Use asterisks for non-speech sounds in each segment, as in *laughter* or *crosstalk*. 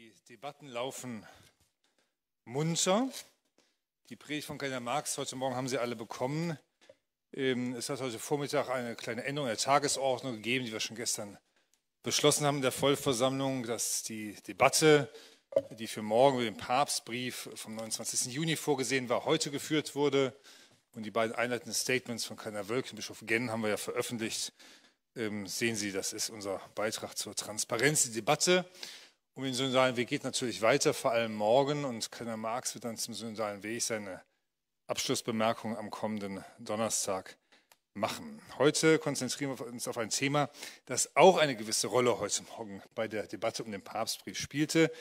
Die Debatten laufen munter. Die Predigt von Karl Marx heute Morgen haben Sie alle bekommen. Ähm, es hat heute Vormittag eine kleine Änderung der Tagesordnung gegeben, die wir schon gestern beschlossen haben in der Vollversammlung, dass die Debatte, die für morgen über den Papstbrief vom 29. Juni vorgesehen war, heute geführt wurde. Und die beiden einleitenden Statements von Karl Wölk und Bischof Gen, haben wir ja veröffentlicht. Ähm, sehen Sie, das ist unser Beitrag zur Transparenz, die Debatte um den synodalen Weg geht natürlich weiter, vor allem morgen. Und Karl Marx wird dann zum synodalen Weg seine Abschlussbemerkung am kommenden Donnerstag machen. Heute konzentrieren wir uns auf ein Thema, das auch eine gewisse Rolle heute Morgen bei der Debatte um den Papstbrief spielte.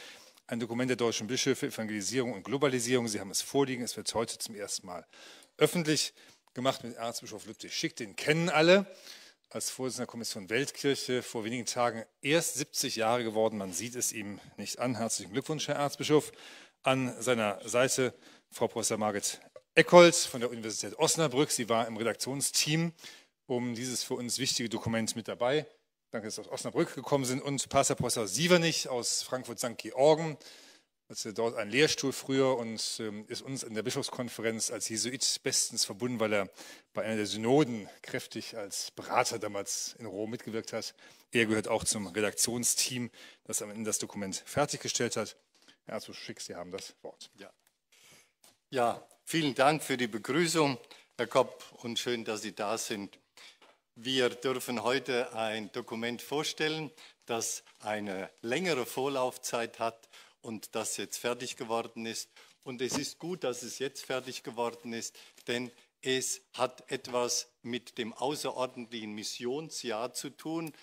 Ein Dokument der deutschen Bischöfe, Evangelisierung und Globalisierung. Sie haben es vorliegen. Es wird heute zum ersten Mal öffentlich gemacht mit Erzbischof Lüttich Schick. Den kennen alle als Vorsitzender der Kommission Weltkirche vor wenigen Tagen erst 70 Jahre geworden. Man sieht es ihm nicht an. Herzlichen Glückwunsch, Herr Erzbischof. An seiner Seite Frau Professor Margit Eckholz von der Universität Osnabrück. Sie war im Redaktionsteam um dieses für uns wichtige Dokument mit dabei. Danke, dass Sie aus Osnabrück gekommen sind. Und Pastor Professor Sievernich aus Frankfurt-St. Georgen er dort einen Lehrstuhl früher und ähm, ist uns in der Bischofskonferenz als Jesuit bestens verbunden, weil er bei einer der Synoden kräftig als Berater damals in Rom mitgewirkt hat. Er gehört auch zum Redaktionsteam, das am Ende das Dokument fertiggestellt hat. Herr Arthur Schick, Sie haben das Wort. Ja. ja, vielen Dank für die Begrüßung, Herr Kopp, und schön, dass Sie da sind. Wir dürfen heute ein Dokument vorstellen, das eine längere Vorlaufzeit hat und das jetzt fertig geworden ist. Und es ist gut, dass es jetzt fertig geworden ist, denn es hat etwas mit dem außerordentlichen Missionsjahr zu tun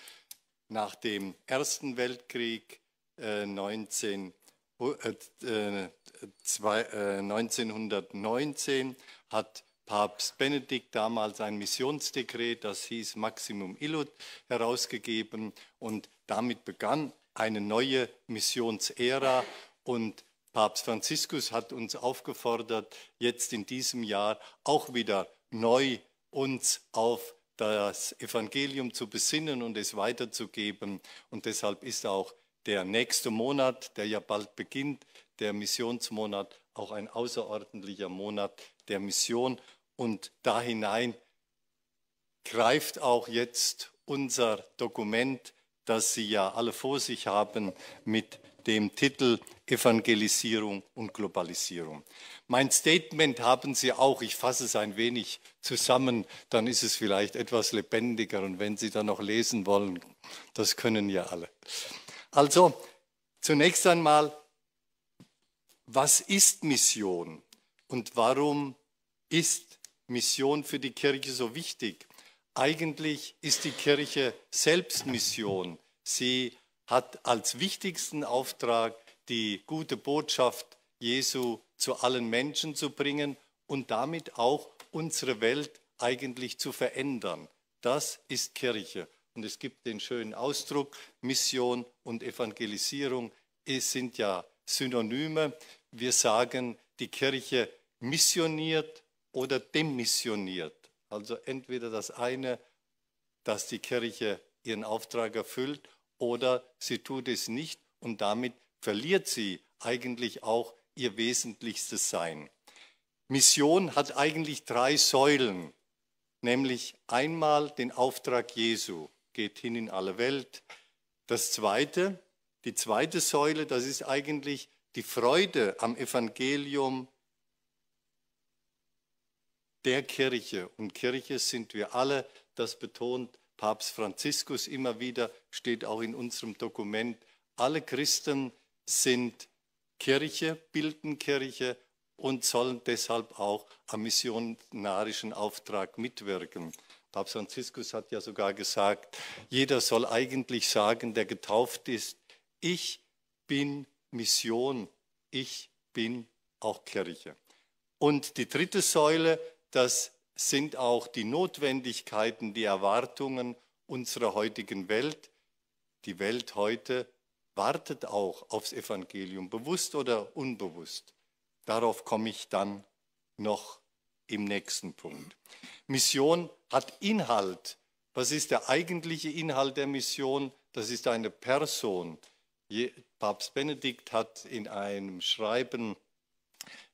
nach dem Ersten Weltkrieg äh, 19, äh, zwei, äh, 1919 hat Papst Benedikt damals ein Missionsdekret, das hieß Maximum Illud, herausgegeben und damit begann eine neue Missionsära und Papst Franziskus hat uns aufgefordert, jetzt in diesem Jahr auch wieder neu uns auf das Evangelium zu besinnen und es weiterzugeben. Und deshalb ist auch der nächste Monat, der ja bald beginnt, der Missionsmonat, auch ein außerordentlicher Monat der Mission. Und da hinein greift auch jetzt unser Dokument das Sie ja alle vor sich haben mit dem Titel Evangelisierung und Globalisierung. Mein Statement haben Sie auch, ich fasse es ein wenig zusammen, dann ist es vielleicht etwas lebendiger und wenn Sie dann noch lesen wollen, das können ja alle. Also zunächst einmal, was ist Mission und warum ist Mission für die Kirche so wichtig? Eigentlich ist die Kirche selbst Mission. Sie hat als wichtigsten Auftrag, die gute Botschaft Jesu zu allen Menschen zu bringen und damit auch unsere Welt eigentlich zu verändern. Das ist Kirche. Und es gibt den schönen Ausdruck, Mission und Evangelisierung es sind ja Synonyme. Wir sagen, die Kirche missioniert oder demissioniert. Also entweder das eine, dass die Kirche ihren Auftrag erfüllt oder sie tut es nicht und damit verliert sie eigentlich auch ihr wesentlichstes Sein. Mission hat eigentlich drei Säulen, nämlich einmal den Auftrag Jesu, geht hin in alle Welt. Das zweite, die zweite Säule, das ist eigentlich die Freude am Evangelium der Kirche. Und Kirche sind wir alle, das betont Papst Franziskus immer wieder, steht auch in unserem Dokument. Alle Christen sind Kirche, bilden Kirche und sollen deshalb auch am missionarischen Auftrag mitwirken. Papst Franziskus hat ja sogar gesagt, jeder soll eigentlich sagen, der getauft ist, ich bin Mission, ich bin auch Kirche. Und die dritte Säule das sind auch die Notwendigkeiten, die Erwartungen unserer heutigen Welt. Die Welt heute wartet auch aufs Evangelium, bewusst oder unbewusst. Darauf komme ich dann noch im nächsten Punkt. Mission hat Inhalt. Was ist der eigentliche Inhalt der Mission? Das ist eine Person. Papst Benedikt hat in einem Schreiben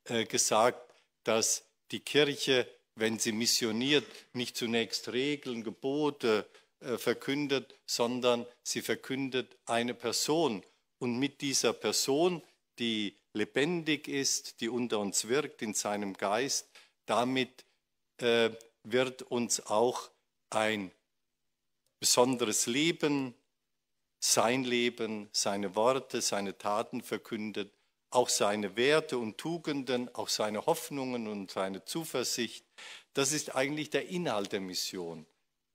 äh, gesagt, dass die Kirche, wenn sie missioniert, nicht zunächst Regeln, Gebote äh, verkündet, sondern sie verkündet eine Person. Und mit dieser Person, die lebendig ist, die unter uns wirkt in seinem Geist, damit äh, wird uns auch ein besonderes Leben, sein Leben, seine Worte, seine Taten verkündet, auch seine Werte und Tugenden, auch seine Hoffnungen und seine Zuversicht. Das ist eigentlich der Inhalt der Mission.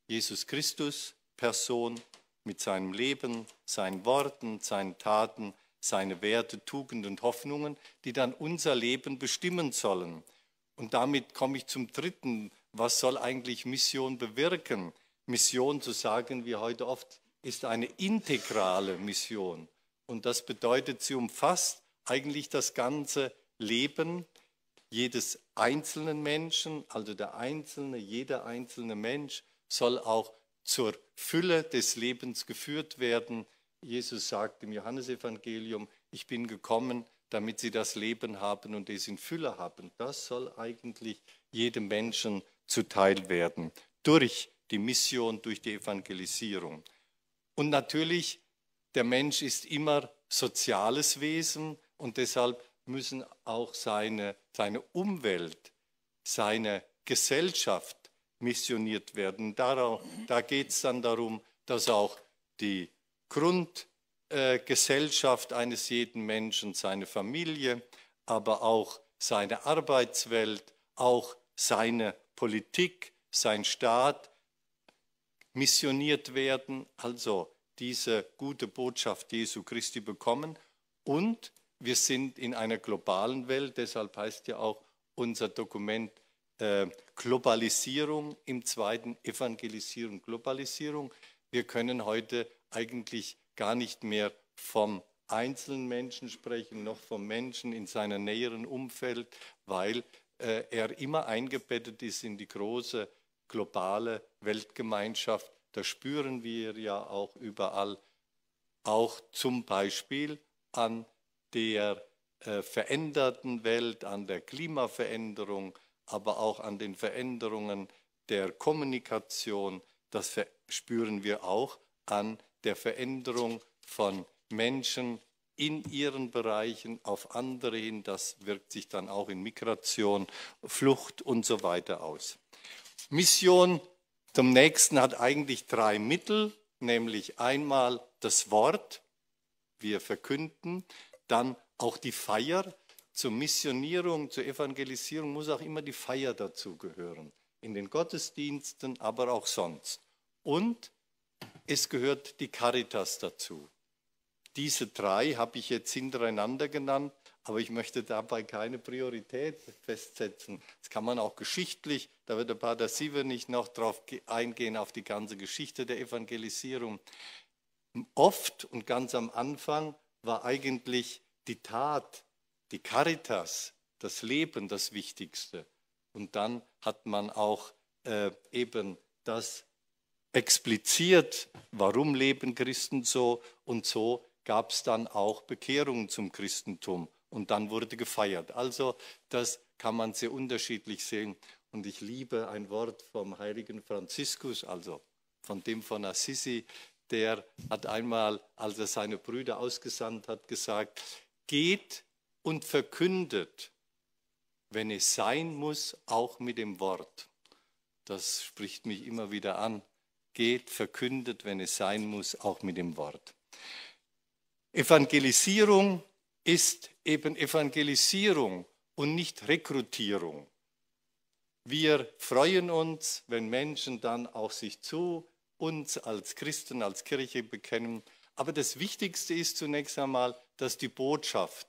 Jesus Christus, Person mit seinem Leben, seinen Worten, seinen Taten, seine Werte, Tugenden und Hoffnungen, die dann unser Leben bestimmen sollen. Und damit komme ich zum dritten, was soll eigentlich Mission bewirken? Mission, so sagen wir heute oft, ist eine integrale Mission. Und das bedeutet, sie umfasst eigentlich das ganze Leben jedes einzelnen Menschen, also der einzelne, jeder einzelne Mensch soll auch zur Fülle des Lebens geführt werden. Jesus sagt im Johannesevangelium, ich bin gekommen, damit sie das Leben haben und es in Fülle haben. Das soll eigentlich jedem Menschen zuteil werden durch die Mission, durch die Evangelisierung. Und natürlich, der Mensch ist immer soziales Wesen. Und deshalb müssen auch seine, seine Umwelt, seine Gesellschaft missioniert werden. Darauf, da geht es dann darum, dass auch die Grundgesellschaft äh, eines jeden Menschen, seine Familie, aber auch seine Arbeitswelt, auch seine Politik, sein Staat missioniert werden, also diese gute Botschaft Jesu Christi bekommen und wir sind in einer globalen Welt, deshalb heißt ja auch unser Dokument äh, Globalisierung im zweiten Evangelisierung, Globalisierung. Wir können heute eigentlich gar nicht mehr vom einzelnen Menschen sprechen, noch vom Menschen in seinem näheren Umfeld, weil äh, er immer eingebettet ist in die große globale Weltgemeinschaft. Das spüren wir ja auch überall, auch zum Beispiel an der äh, veränderten Welt, an der Klimaveränderung, aber auch an den Veränderungen der Kommunikation. Das spüren wir auch an der Veränderung von Menschen in ihren Bereichen auf andere hin. Das wirkt sich dann auch in Migration, Flucht und so weiter aus. Mission zum nächsten hat eigentlich drei Mittel, nämlich einmal das Wort, wir verkünden, dann auch die Feier. Zur Missionierung, zur Evangelisierung muss auch immer die Feier dazugehören. In den Gottesdiensten, aber auch sonst. Und es gehört die Caritas dazu. Diese drei habe ich jetzt hintereinander genannt, aber ich möchte dabei keine Priorität festsetzen. Das kann man auch geschichtlich, da wird der Pater Siever nicht noch drauf eingehen, auf die ganze Geschichte der Evangelisierung. Oft und ganz am Anfang war eigentlich die Tat, die Caritas, das Leben das Wichtigste. Und dann hat man auch äh, eben das expliziert, warum leben Christen so. Und so gab es dann auch Bekehrungen zum Christentum. Und dann wurde gefeiert. Also das kann man sehr unterschiedlich sehen. Und ich liebe ein Wort vom heiligen Franziskus, also von dem von Assisi, der hat einmal, als er seine Brüder ausgesandt hat, gesagt, geht und verkündet, wenn es sein muss, auch mit dem Wort. Das spricht mich immer wieder an. Geht, verkündet, wenn es sein muss, auch mit dem Wort. Evangelisierung ist eben Evangelisierung und nicht Rekrutierung. Wir freuen uns, wenn Menschen dann auch sich zu uns als Christen, als Kirche bekennen. Aber das Wichtigste ist zunächst einmal, dass die Botschaft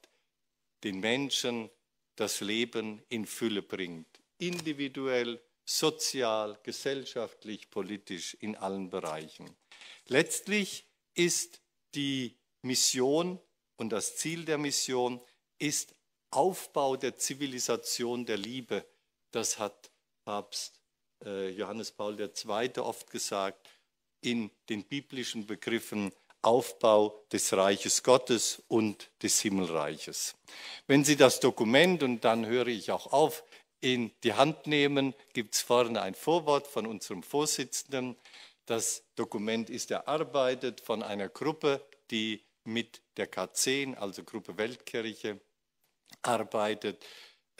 den Menschen das Leben in Fülle bringt. Individuell, sozial, gesellschaftlich, politisch, in allen Bereichen. Letztlich ist die Mission und das Ziel der Mission ist Aufbau der Zivilisation der Liebe. Das hat Papst äh, Johannes Paul II. oft gesagt in den biblischen Begriffen Aufbau des Reiches Gottes und des Himmelreiches. Wenn Sie das Dokument, und dann höre ich auch auf, in die Hand nehmen, gibt es vorne ein Vorwort von unserem Vorsitzenden. Das Dokument ist erarbeitet von einer Gruppe, die mit der K10, also Gruppe Weltkirche, arbeitet,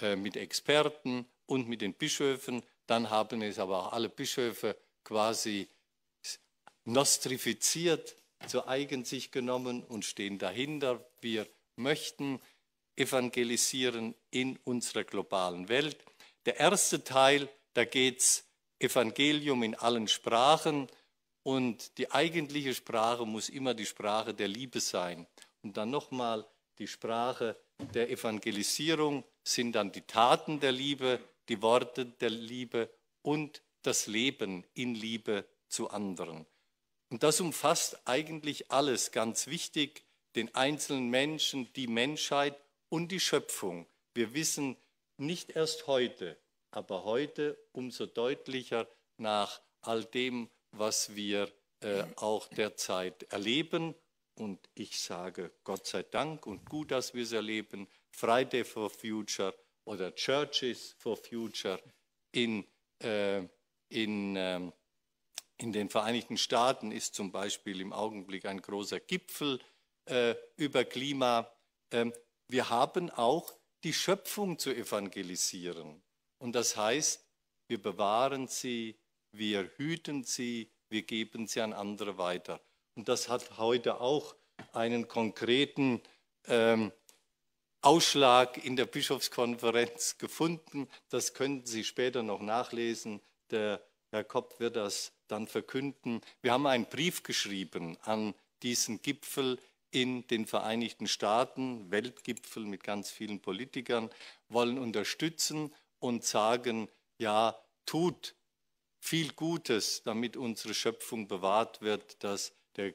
äh, mit Experten und mit den Bischöfen. Dann haben es aber auch alle Bischöfe quasi nostrifiziert, zu eigen sich genommen und stehen dahinter. Wir möchten evangelisieren in unserer globalen Welt. Der erste Teil, da geht es Evangelium in allen Sprachen und die eigentliche Sprache muss immer die Sprache der Liebe sein. Und dann nochmal die Sprache der Evangelisierung sind dann die Taten der Liebe, die Worte der Liebe und das Leben in Liebe zu anderen. Und das umfasst eigentlich alles, ganz wichtig, den einzelnen Menschen, die Menschheit und die Schöpfung. Wir wissen nicht erst heute, aber heute umso deutlicher nach all dem, was wir äh, auch derzeit erleben. Und ich sage Gott sei Dank und gut, dass wir es erleben. Friday for Future oder Churches for Future in, äh, in ähm, in den Vereinigten Staaten ist zum Beispiel im Augenblick ein großer Gipfel äh, über Klima. Ähm, wir haben auch die Schöpfung zu evangelisieren. Und das heißt, wir bewahren sie, wir hüten sie, wir geben sie an andere weiter. Und das hat heute auch einen konkreten ähm, Ausschlag in der Bischofskonferenz gefunden. Das könnten Sie später noch nachlesen. Der Herr Kopp wird das dann verkünden. Wir haben einen Brief geschrieben an diesen Gipfel in den Vereinigten Staaten, Weltgipfel mit ganz vielen Politikern, wollen unterstützen und sagen, ja, tut viel Gutes, damit unsere Schöpfung bewahrt wird, dass der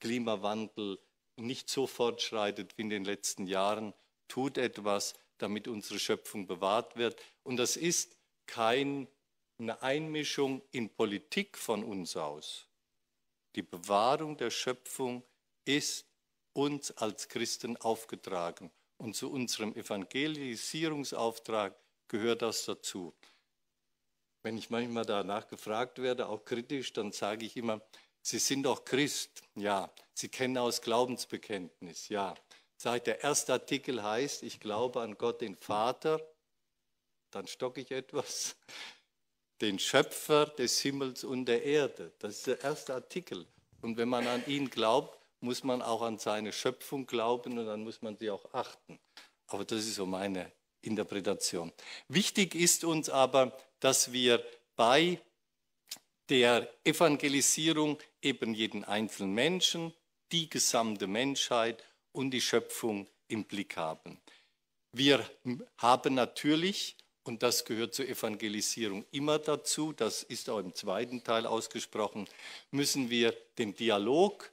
Klimawandel nicht so fortschreitet wie in den letzten Jahren. Tut etwas, damit unsere Schöpfung bewahrt wird. Und das ist kein eine Einmischung in Politik von uns aus. Die Bewahrung der Schöpfung ist uns als Christen aufgetragen. Und zu unserem Evangelisierungsauftrag gehört das dazu. Wenn ich manchmal danach gefragt werde, auch kritisch, dann sage ich immer, Sie sind doch Christ, ja. Sie kennen aus Glaubensbekenntnis, ja. Seit der erste Artikel heißt, ich glaube an Gott den Vater, dann stocke ich etwas den Schöpfer des Himmels und der Erde. Das ist der erste Artikel. Und wenn man an ihn glaubt, muss man auch an seine Schöpfung glauben und dann muss man sie auch achten. Aber das ist so meine Interpretation. Wichtig ist uns aber, dass wir bei der Evangelisierung eben jeden einzelnen Menschen, die gesamte Menschheit und die Schöpfung im Blick haben. Wir haben natürlich und das gehört zur Evangelisierung immer dazu, das ist auch im zweiten Teil ausgesprochen, müssen wir den Dialog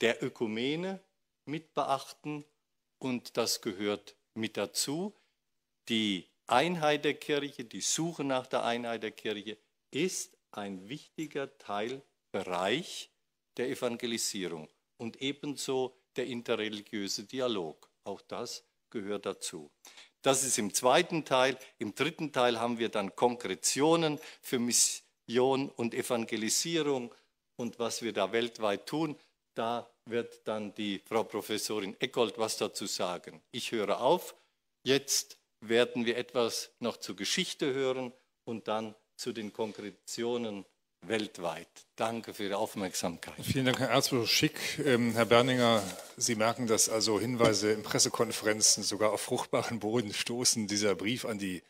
der Ökumene mit beachten und das gehört mit dazu. Die Einheit der Kirche, die Suche nach der Einheit der Kirche ist ein wichtiger Teilbereich der Evangelisierung und ebenso der interreligiöse Dialog. Auch das gehört dazu. Das ist im zweiten Teil. Im dritten Teil haben wir dann Konkretionen für Mission und Evangelisierung und was wir da weltweit tun. Da wird dann die Frau Professorin Eckold was dazu sagen. Ich höre auf. Jetzt werden wir etwas noch zur Geschichte hören und dann zu den Konkretionen weltweit. Danke für Ihre Aufmerksamkeit. Vielen Dank, Herr Erzbischof Schick. Ähm, Herr Berninger, Sie merken, dass also Hinweise in Pressekonferenzen sogar auf fruchtbaren Boden stoßen. Dieser Brief an, die,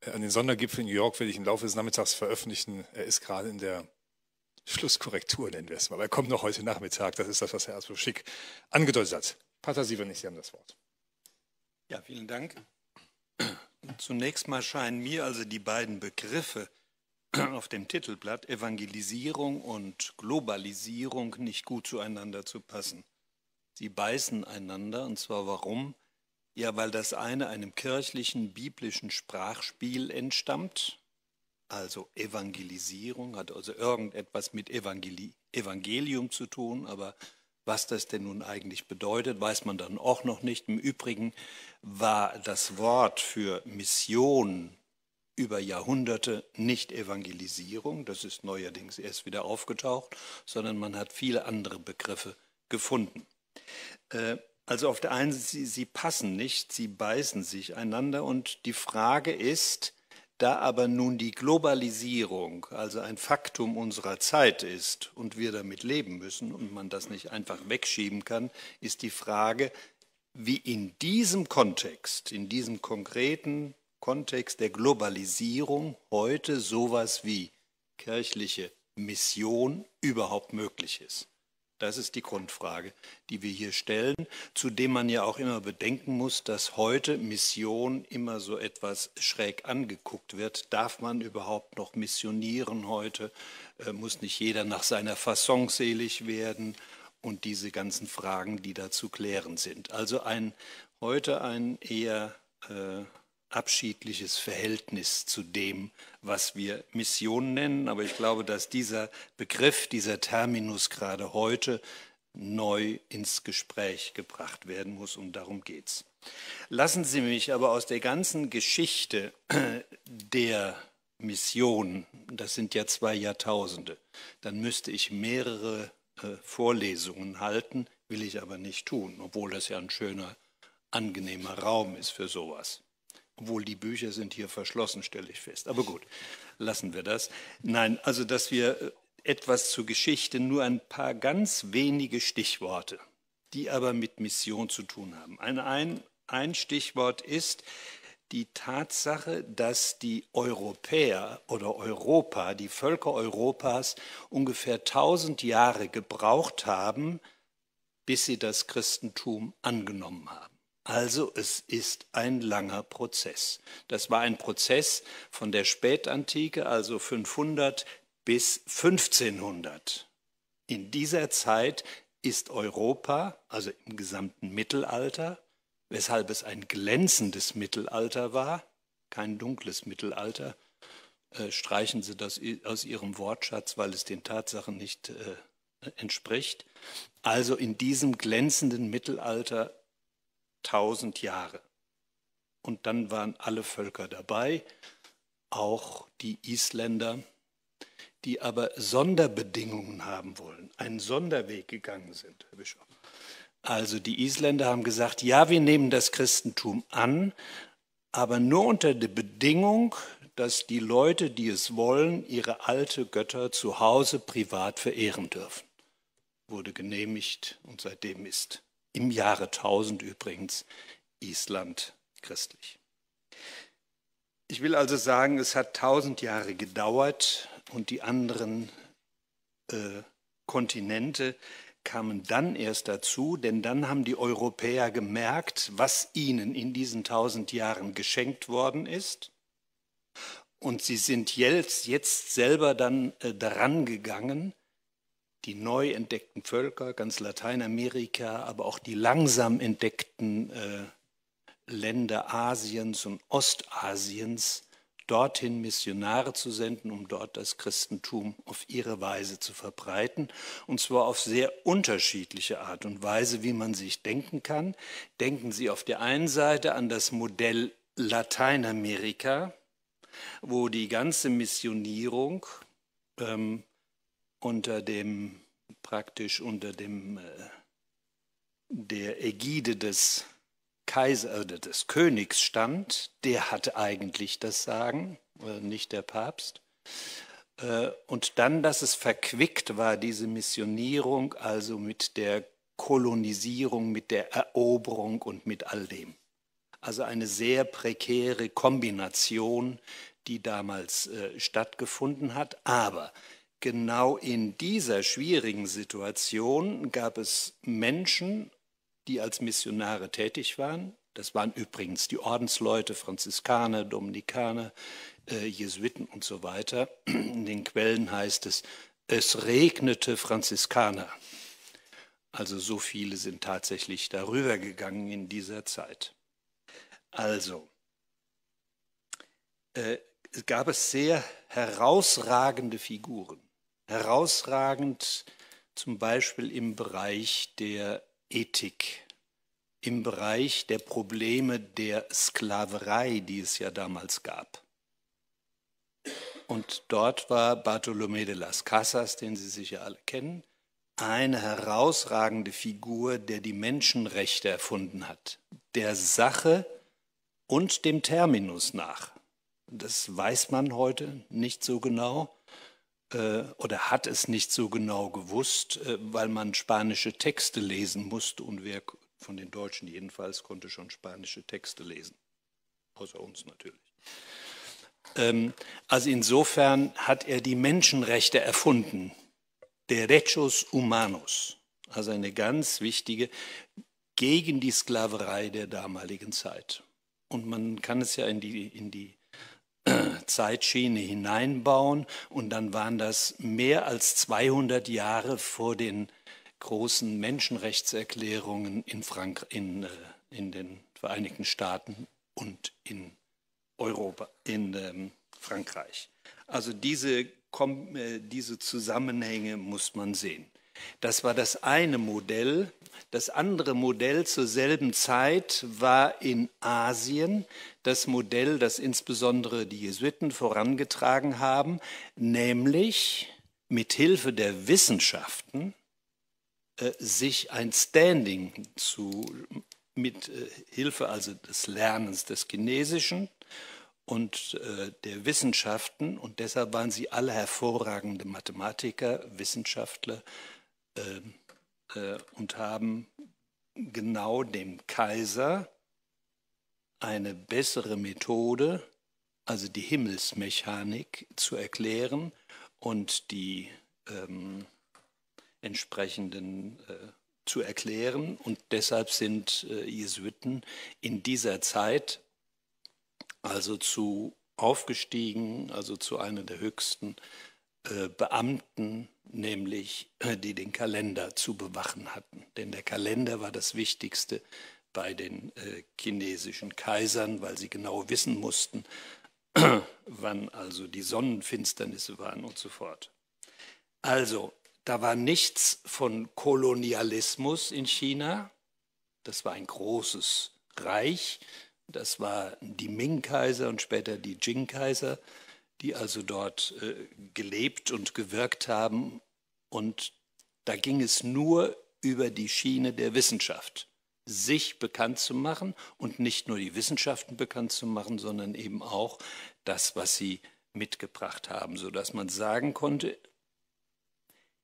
äh, an den Sondergipfel in New York werde ich im Laufe des Nachmittags veröffentlichen. Er ist gerade in der Schlusskorrektur, nennen wir es mal. Aber er kommt noch heute Nachmittag. Das ist das, was Herr Erzbischof Schick angedeutet hat. Pater Sievernig, Sie haben das Wort. Ja, vielen Dank. Zunächst mal scheinen mir also die beiden Begriffe, *clears throat* auf dem Titelblatt Evangelisierung und Globalisierung nicht gut zueinander zu passen. Sie beißen einander, und zwar warum? Ja, weil das eine einem kirchlichen, biblischen Sprachspiel entstammt, also Evangelisierung, hat also irgendetwas mit Evangeli Evangelium zu tun, aber was das denn nun eigentlich bedeutet, weiß man dann auch noch nicht. Im Übrigen war das Wort für Mission über Jahrhunderte nicht Evangelisierung, das ist neuerdings erst wieder aufgetaucht, sondern man hat viele andere Begriffe gefunden. Äh, also auf der einen Seite, sie, sie passen nicht, sie beißen sich einander und die Frage ist, da aber nun die Globalisierung, also ein Faktum unserer Zeit ist und wir damit leben müssen und man das nicht einfach wegschieben kann, ist die Frage, wie in diesem Kontext, in diesem konkreten Kontext der Globalisierung heute sowas wie kirchliche Mission überhaupt möglich ist. Das ist die Grundfrage, die wir hier stellen, zu dem man ja auch immer bedenken muss, dass heute Mission immer so etwas schräg angeguckt wird. Darf man überhaupt noch missionieren heute? Äh, muss nicht jeder nach seiner Fasson selig werden? Und diese ganzen Fragen, die da zu klären sind. Also ein, heute ein eher äh, abschiedliches Verhältnis zu dem, was wir Mission nennen. Aber ich glaube, dass dieser Begriff, dieser Terminus gerade heute neu ins Gespräch gebracht werden muss und darum geht es. Lassen Sie mich aber aus der ganzen Geschichte *clears throat* der Mission, das sind ja zwei Jahrtausende, dann müsste ich mehrere äh, Vorlesungen halten, will ich aber nicht tun, obwohl das ja ein schöner, angenehmer Raum ist für sowas. Obwohl die Bücher sind hier verschlossen, stelle ich fest. Aber gut, lassen wir das. Nein, also dass wir äh, etwas zur Geschichte, nur ein paar ganz wenige Stichworte, die aber mit Mission zu tun haben. Ein, ein, ein Stichwort ist die Tatsache, dass die Europäer oder Europa, die Völker Europas ungefähr 1000 Jahre gebraucht haben, bis sie das Christentum angenommen haben. Also es ist ein langer Prozess. Das war ein Prozess von der Spätantike, also 500 bis 1500. In dieser Zeit ist Europa, also im gesamten Mittelalter, weshalb es ein glänzendes Mittelalter war, kein dunkles Mittelalter, äh, streichen Sie das aus Ihrem Wortschatz, weil es den Tatsachen nicht äh, entspricht. Also in diesem glänzenden Mittelalter 1000 Jahre. Und dann waren alle Völker dabei, auch die Isländer, die aber Sonderbedingungen haben wollen, einen Sonderweg gegangen sind, Also die Isländer haben gesagt, ja, wir nehmen das Christentum an, aber nur unter der Bedingung, dass die Leute, die es wollen, ihre alte Götter zu Hause privat verehren dürfen. Wurde genehmigt und seitdem ist im Jahre 1000 übrigens Island christlich. Ich will also sagen, es hat 1000 Jahre gedauert und die anderen äh, Kontinente kamen dann erst dazu, denn dann haben die Europäer gemerkt, was ihnen in diesen 1000 Jahren geschenkt worden ist. Und sie sind jetzt, jetzt selber dann äh, daran gegangen die neu entdeckten Völker, ganz Lateinamerika, aber auch die langsam entdeckten äh, Länder Asiens und Ostasiens dorthin Missionare zu senden, um dort das Christentum auf ihre Weise zu verbreiten, und zwar auf sehr unterschiedliche Art und Weise, wie man sich denken kann. Denken Sie auf der einen Seite an das Modell Lateinamerika, wo die ganze Missionierung ähm, unter dem praktisch unter dem äh, der Ägide des Kaiser oder äh, des Königs stand, der hatte eigentlich das Sagen, äh, nicht der Papst. Und dann, dass es verquickt war, diese Missionierung, also mit der Kolonisierung, mit der Eroberung und mit all dem. Also eine sehr prekäre Kombination, die damals stattgefunden hat. Aber genau in dieser schwierigen Situation gab es Menschen, die als Missionare tätig waren. Das waren übrigens die Ordensleute, Franziskaner, Dominikaner, äh, Jesuiten und so weiter. In den Quellen heißt es, es regnete Franziskaner. Also so viele sind tatsächlich darüber gegangen in dieser Zeit. Also, äh, gab es sehr herausragende Figuren herausragend, zum Beispiel im Bereich der Ethik, im Bereich der Probleme der Sklaverei, die es ja damals gab. Und dort war Bartolomé de las Casas, den Sie sicher alle kennen, eine herausragende Figur, der die Menschenrechte erfunden hat, der Sache und dem Terminus nach. Das weiß man heute nicht so genau, äh, oder hat es nicht so genau gewusst, äh, weil man spanische Texte lesen musste und wer von den Deutschen jedenfalls konnte schon spanische Texte lesen, außer uns natürlich. Ähm, also insofern hat er die Menschenrechte erfunden, Derechos Humanos, also eine ganz wichtige gegen die Sklaverei der damaligen Zeit. Und man kann es ja in die, in die *clears throat* Zeitschiene hineinbauen und dann waren das mehr als 200 Jahre vor den großen Menschenrechtserklärungen in, Frank in, äh, in den Vereinigten Staaten und in Europa, in ähm, Frankreich. Also diese, äh, diese Zusammenhänge muss man sehen. Das war das eine Modell. Das andere Modell zur selben Zeit war in Asien das Modell, das insbesondere die Jesuiten vorangetragen haben, nämlich mit Hilfe der Wissenschaften äh, sich ein Standing zu mit äh, Hilfe also des Lernens des Chinesischen und äh, der Wissenschaften und deshalb waren sie alle hervorragende Mathematiker, Wissenschaftler ähm, und haben genau dem Kaiser eine bessere Methode, also die Himmelsmechanik, zu erklären und die ähm, entsprechenden äh, zu erklären. Und deshalb sind äh, Jesuiten in dieser Zeit also zu aufgestiegen, also zu einer der höchsten äh, Beamten, nämlich äh, die den Kalender zu bewachen hatten. Denn der Kalender war das Wichtigste, bei den äh, chinesischen Kaisern, weil sie genau wissen mussten, *clears throat* wann also die Sonnenfinsternisse waren und so fort. Also, da war nichts von Kolonialismus in China. Das war ein großes Reich. Das waren die Ming-Kaiser und später die Jing-Kaiser, die also dort äh, gelebt und gewirkt haben. Und da ging es nur über die Schiene der Wissenschaft sich bekannt zu machen und nicht nur die Wissenschaften bekannt zu machen, sondern eben auch das, was sie mitgebracht haben, sodass man sagen konnte,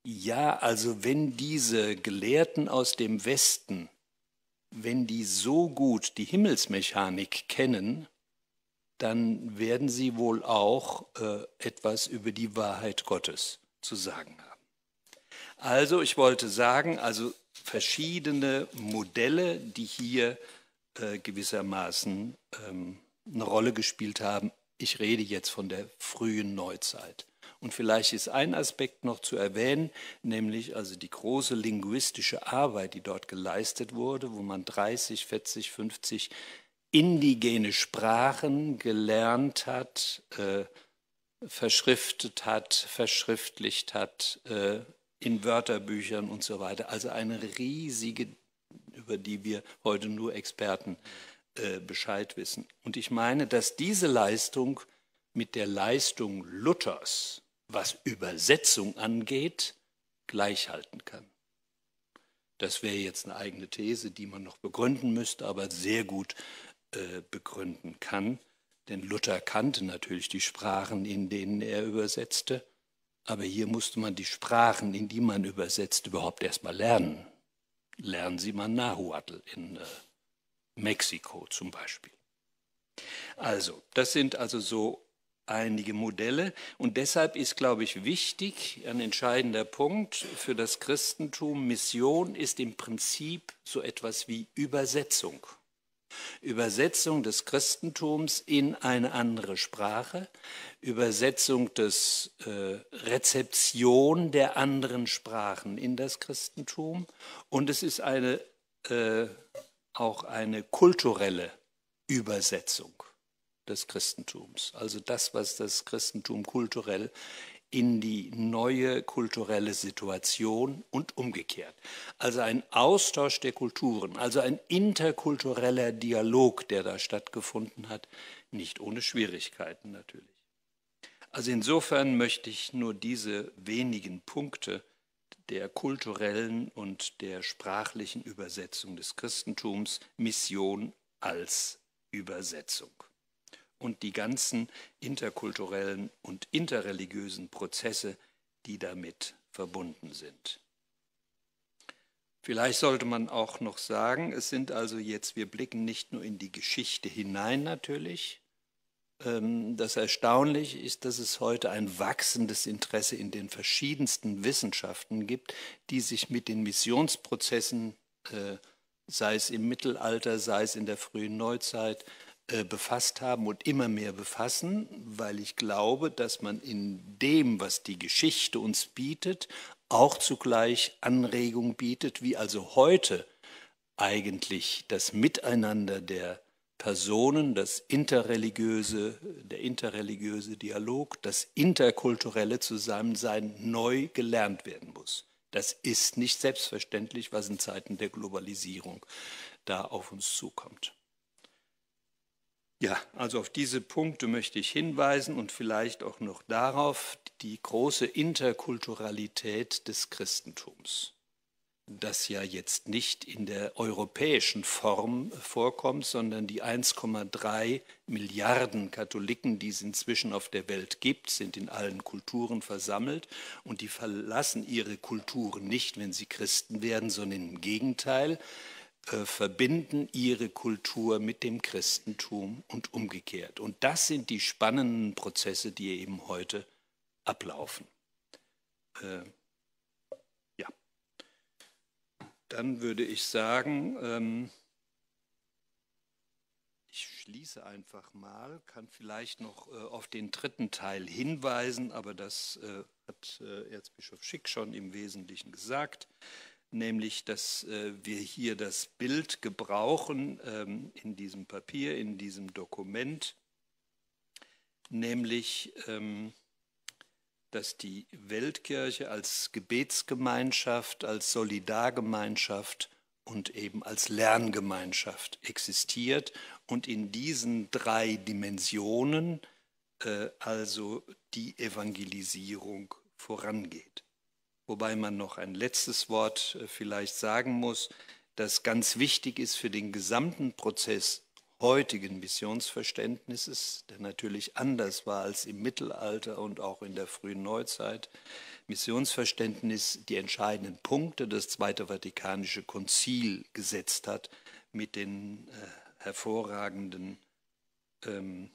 ja, also wenn diese Gelehrten aus dem Westen, wenn die so gut die Himmelsmechanik kennen, dann werden sie wohl auch äh, etwas über die Wahrheit Gottes zu sagen haben. Also ich wollte sagen, also verschiedene Modelle, die hier äh, gewissermaßen ähm, eine Rolle gespielt haben. Ich rede jetzt von der frühen Neuzeit. Und vielleicht ist ein Aspekt noch zu erwähnen, nämlich also die große linguistische Arbeit, die dort geleistet wurde, wo man 30, 40, 50 indigene Sprachen gelernt hat, äh, verschriftet hat, verschriftlicht hat, äh, in Wörterbüchern und so weiter. Also eine riesige, über die wir heute nur Experten äh, Bescheid wissen. Und ich meine, dass diese Leistung mit der Leistung Luthers, was Übersetzung angeht, gleichhalten kann. Das wäre jetzt eine eigene These, die man noch begründen müsste, aber sehr gut äh, begründen kann. Denn Luther kannte natürlich die Sprachen, in denen er übersetzte. Aber hier musste man die Sprachen, in die man übersetzt, überhaupt erstmal lernen. Lernen Sie mal Nahuatl in äh, Mexiko zum Beispiel. Also, das sind also so einige Modelle. Und deshalb ist, glaube ich, wichtig, ein entscheidender Punkt für das Christentum, Mission ist im Prinzip so etwas wie Übersetzung. Übersetzung des Christentums in eine andere Sprache, Übersetzung des äh, Rezeption der anderen Sprachen in das Christentum und es ist eine, äh, auch eine kulturelle Übersetzung des Christentums, also das, was das Christentum kulturell in die neue kulturelle Situation und umgekehrt. Also ein Austausch der Kulturen, also ein interkultureller Dialog, der da stattgefunden hat, nicht ohne Schwierigkeiten natürlich. Also insofern möchte ich nur diese wenigen Punkte der kulturellen und der sprachlichen Übersetzung des Christentums, Mission als Übersetzung und die ganzen interkulturellen und interreligiösen Prozesse, die damit verbunden sind. Vielleicht sollte man auch noch sagen, es sind also jetzt, wir blicken nicht nur in die Geschichte hinein natürlich. Ähm, das Erstaunliche ist, dass es heute ein wachsendes Interesse in den verschiedensten Wissenschaften gibt, die sich mit den Missionsprozessen, äh, sei es im Mittelalter, sei es in der frühen Neuzeit, äh, befasst haben und immer mehr befassen, weil ich glaube, dass man in dem, was die Geschichte uns bietet, auch zugleich Anregung bietet, wie also heute eigentlich das Miteinander der Personen, das interreligiöse, der interreligiöse Dialog, das interkulturelle Zusammensein neu gelernt werden muss. Das ist nicht selbstverständlich, was in Zeiten der Globalisierung da auf uns zukommt. Ja, also auf diese Punkte möchte ich hinweisen und vielleicht auch noch darauf die große Interkulturalität des Christentums, das ja jetzt nicht in der europäischen Form vorkommt, sondern die 1,3 Milliarden Katholiken, die es inzwischen auf der Welt gibt, sind in allen Kulturen versammelt und die verlassen ihre Kulturen nicht, wenn sie Christen werden, sondern im Gegenteil. Äh, verbinden ihre Kultur mit dem Christentum und umgekehrt. Und das sind die spannenden Prozesse, die eben heute ablaufen. Äh, ja. Dann würde ich sagen, ähm, ich schließe einfach mal, kann vielleicht noch äh, auf den dritten Teil hinweisen, aber das äh, hat äh, Erzbischof Schick schon im Wesentlichen gesagt nämlich dass äh, wir hier das Bild gebrauchen ähm, in diesem Papier, in diesem Dokument, nämlich ähm, dass die Weltkirche als Gebetsgemeinschaft, als Solidargemeinschaft und eben als Lerngemeinschaft existiert und in diesen drei Dimensionen äh, also die Evangelisierung vorangeht. Wobei man noch ein letztes Wort äh, vielleicht sagen muss, das ganz wichtig ist für den gesamten Prozess heutigen Missionsverständnisses, der natürlich anders war als im Mittelalter und auch in der frühen Neuzeit. Missionsverständnis die entscheidenden Punkte das Zweite Vatikanische Konzil gesetzt hat mit den äh, hervorragenden ähm,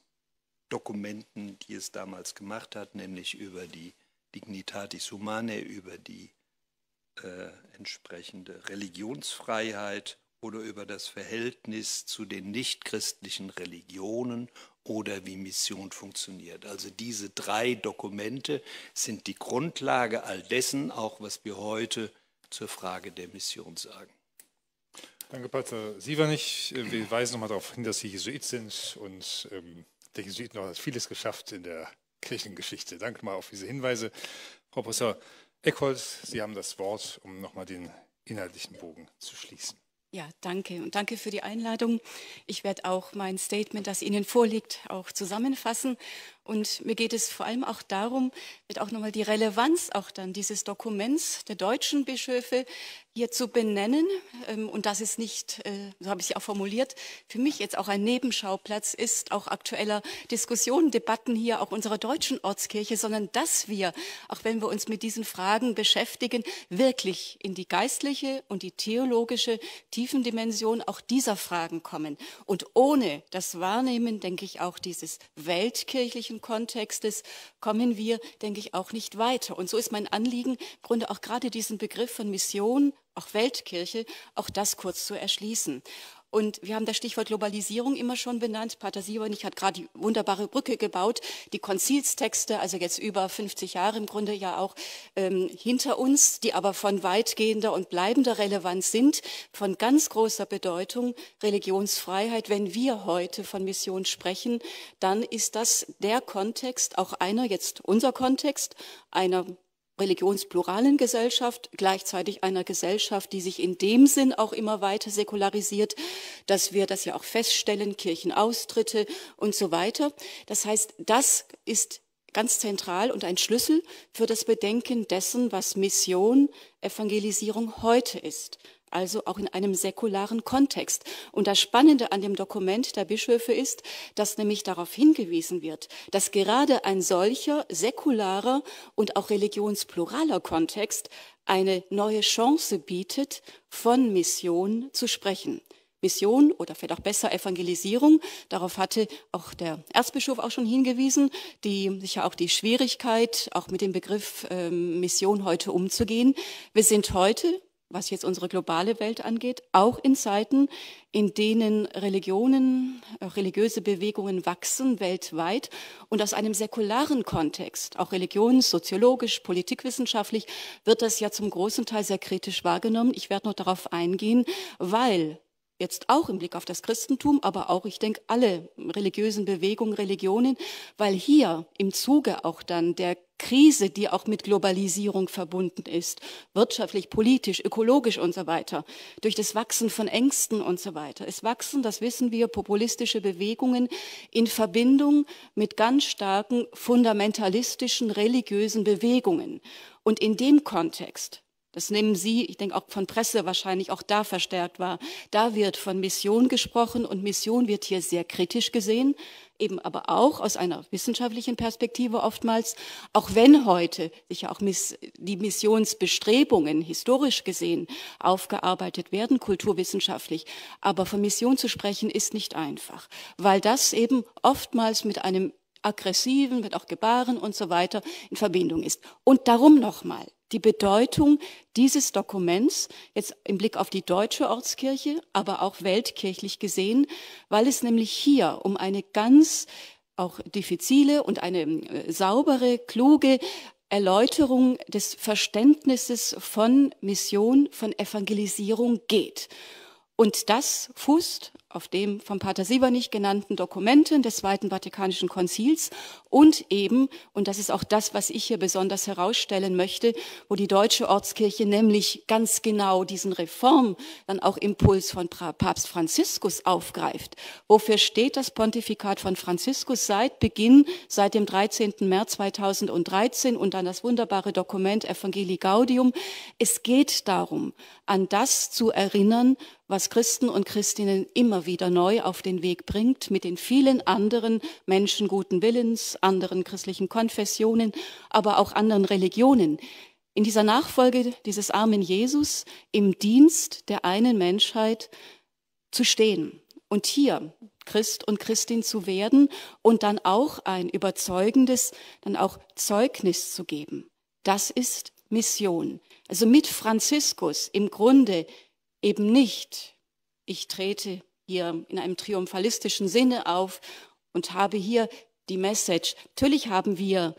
Dokumenten, die es damals gemacht hat, nämlich über die Dignitatis Humanae, über die äh, entsprechende Religionsfreiheit oder über das Verhältnis zu den nichtchristlichen Religionen oder wie Mission funktioniert. Also diese drei Dokumente sind die Grundlage all dessen, auch was wir heute zur Frage der Mission sagen. Danke, Pater Sievernich. Äh, wir weisen nochmal darauf hin, dass Sie Jesuit sind und ähm, der Jesuit noch hat vieles geschafft in der Kirchengeschichte. Danke mal auf diese Hinweise. Frau Professor Eckholt, Sie haben das Wort, um nochmal den inhaltlichen Bogen zu schließen. Ja, danke und danke für die Einladung. Ich werde auch mein Statement, das Ihnen vorliegt, auch zusammenfassen und mir geht es vor allem auch darum, wird auch nochmal die Relevanz auch dann dieses Dokuments der deutschen Bischöfe hier zu benennen. Ähm, und das ist nicht, äh, so habe ich es ja auch formuliert, für mich jetzt auch ein Nebenschauplatz ist, auch aktueller Diskussionen, Debatten hier auch unserer deutschen Ortskirche, sondern dass wir, auch wenn wir uns mit diesen Fragen beschäftigen, wirklich in die geistliche und die theologische Tiefendimension auch dieser Fragen kommen. Und ohne das Wahrnehmen, denke ich, auch dieses weltkirchlichen politischen Kontextes kommen wir, denke ich, auch nicht weiter. Und so ist mein Anliegen, im Grunde auch gerade diesen Begriff von Mission, auch Weltkirche, auch das kurz zu erschließen. Und wir haben das Stichwort Globalisierung immer schon benannt. Pater Siebernig hat gerade die wunderbare Brücke gebaut, die Konzilstexte, also jetzt über 50 Jahre im Grunde ja auch ähm, hinter uns, die aber von weitgehender und bleibender Relevanz sind, von ganz großer Bedeutung, Religionsfreiheit. Wenn wir heute von Mission sprechen, dann ist das der Kontext, auch einer, jetzt unser Kontext, einer religionspluralen Gesellschaft, gleichzeitig einer Gesellschaft, die sich in dem Sinn auch immer weiter säkularisiert, dass wir das ja auch feststellen, Kirchenaustritte und so weiter. Das heißt, das ist ganz zentral und ein Schlüssel für das Bedenken dessen, was Mission, Evangelisierung heute ist also auch in einem säkularen Kontext. Und das Spannende an dem Dokument der Bischöfe ist, dass nämlich darauf hingewiesen wird, dass gerade ein solcher säkularer und auch religionspluraler Kontext eine neue Chance bietet, von Mission zu sprechen. Mission oder vielleicht auch besser Evangelisierung. Darauf hatte auch der Erzbischof auch schon hingewiesen, die sicher auch die Schwierigkeit, auch mit dem Begriff ähm, Mission heute umzugehen. Wir sind heute was jetzt unsere globale Welt angeht, auch in Zeiten, in denen Religionen, äh, religiöse Bewegungen wachsen weltweit und aus einem säkularen Kontext, auch religionssoziologisch, politikwissenschaftlich, wird das ja zum großen Teil sehr kritisch wahrgenommen. Ich werde nur darauf eingehen, weil jetzt auch im Blick auf das Christentum, aber auch, ich denke, alle religiösen Bewegungen, Religionen, weil hier im Zuge auch dann der Krise, die auch mit Globalisierung verbunden ist, wirtschaftlich, politisch, ökologisch und so weiter, durch das Wachsen von Ängsten und so weiter. Es wachsen, das wissen wir, populistische Bewegungen in Verbindung mit ganz starken fundamentalistischen religiösen Bewegungen. Und in dem Kontext das nehmen Sie, ich denke auch von Presse wahrscheinlich, auch da verstärkt war. Da wird von Mission gesprochen und Mission wird hier sehr kritisch gesehen, eben aber auch aus einer wissenschaftlichen Perspektive oftmals, auch wenn heute sicher auch die Missionsbestrebungen historisch gesehen aufgearbeitet werden, kulturwissenschaftlich. Aber von Mission zu sprechen ist nicht einfach, weil das eben oftmals mit einem aggressiven, mit auch Gebaren und so weiter in Verbindung ist. Und darum nochmal, die Bedeutung dieses Dokuments jetzt im Blick auf die deutsche Ortskirche, aber auch weltkirchlich gesehen, weil es nämlich hier um eine ganz auch diffizile und eine äh, saubere, kluge Erläuterung des Verständnisses von Mission, von Evangelisierung geht. Und das fußt auf dem vom Pater Sieber nicht genannten Dokumenten des Zweiten Vatikanischen Konzils und eben, und das ist auch das, was ich hier besonders herausstellen möchte, wo die deutsche Ortskirche nämlich ganz genau diesen Reform, dann auch Impuls von Papst Franziskus aufgreift. Wofür steht das Pontifikat von Franziskus seit Beginn, seit dem 13. März 2013 und dann das wunderbare Dokument Evangelii Gaudium? Es geht darum, an das zu erinnern, was Christen und Christinnen immer wieder neu auf den Weg bringt, mit den vielen anderen Menschen guten Willens, anderen christlichen Konfessionen, aber auch anderen Religionen. In dieser Nachfolge dieses armen Jesus im Dienst der einen Menschheit zu stehen und hier Christ und Christin zu werden und dann auch ein überzeugendes, dann auch Zeugnis zu geben. Das ist Mission. Also mit Franziskus im Grunde eben nicht, ich trete hier in einem triumphalistischen Sinne auf und habe hier die Message. Natürlich haben wir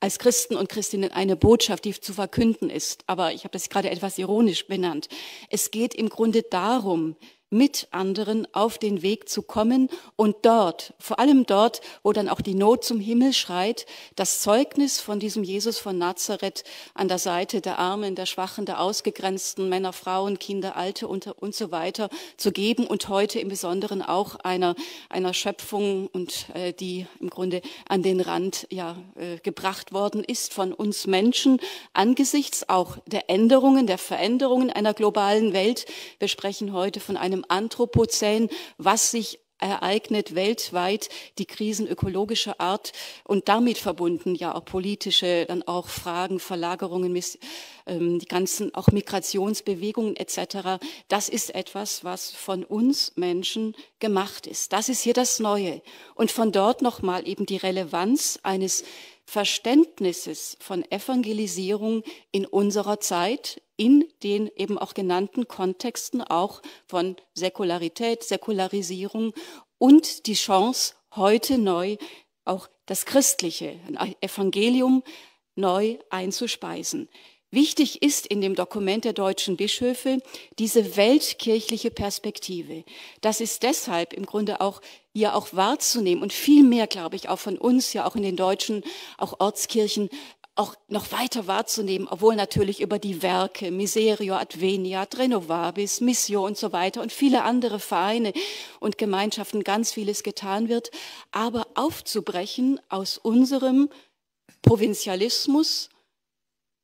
als Christen und Christinnen eine Botschaft, die zu verkünden ist. Aber ich habe das gerade etwas ironisch benannt. Es geht im Grunde darum, mit anderen auf den Weg zu kommen und dort, vor allem dort, wo dann auch die Not zum Himmel schreit, das Zeugnis von diesem Jesus von Nazareth an der Seite der Armen, der Schwachen, der Ausgegrenzten, Männer, Frauen, Kinder, Alte und, und so weiter zu geben und heute im Besonderen auch einer, einer Schöpfung und äh, die im Grunde an den Rand ja, äh, gebracht worden ist von uns Menschen angesichts auch der Änderungen, der Veränderungen einer globalen Welt. Wir sprechen heute von einem einem Anthropozän, was sich ereignet weltweit die Krisen ökologischer Art und damit verbunden ja auch politische, dann auch Fragen, Verlagerungen, ähm, die ganzen auch Migrationsbewegungen etc. Das ist etwas, was von uns Menschen gemacht ist. Das ist hier das Neue. Und von dort nochmal eben die Relevanz eines Verständnisses von Evangelisierung in unserer Zeit, in den eben auch genannten Kontexten auch von Säkularität, Säkularisierung und die Chance, heute neu auch das Christliche, Evangelium neu einzuspeisen. Wichtig ist in dem Dokument der deutschen Bischöfe diese weltkirchliche Perspektive. Das ist deshalb im Grunde auch ja auch wahrzunehmen und viel mehr, glaube ich, auch von uns, ja auch in den deutschen, auch Ortskirchen, auch noch weiter wahrzunehmen, obwohl natürlich über die Werke, Miserio, Adveniat, Renovabis, Missio und so weiter und viele andere Vereine und Gemeinschaften ganz vieles getan wird, aber aufzubrechen aus unserem Provinzialismus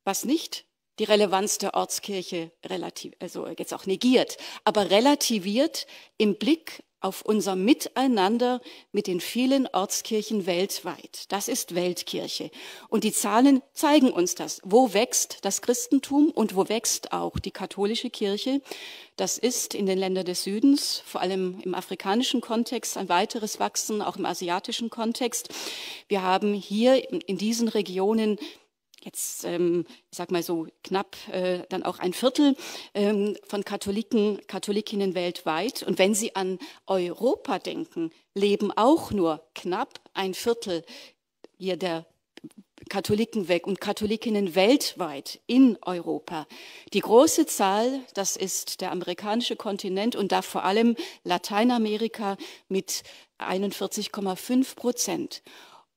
was nicht die Relevanz der Ortskirche relativ, also jetzt auch negiert, aber relativiert im Blick auf unser Miteinander mit den vielen Ortskirchen weltweit. Das ist Weltkirche. Und die Zahlen zeigen uns das. Wo wächst das Christentum und wo wächst auch die katholische Kirche? Das ist in den Ländern des Südens, vor allem im afrikanischen Kontext, ein weiteres Wachsen, auch im asiatischen Kontext. Wir haben hier in diesen Regionen jetzt, ähm, ich sag mal so knapp äh, dann auch ein Viertel ähm, von Katholiken, Katholikinnen weltweit. Und wenn Sie an Europa denken, leben auch nur knapp ein Viertel hier der Katholiken weg und Katholikinnen weltweit in Europa. Die große Zahl, das ist der amerikanische Kontinent und da vor allem Lateinamerika mit 41,5 Prozent.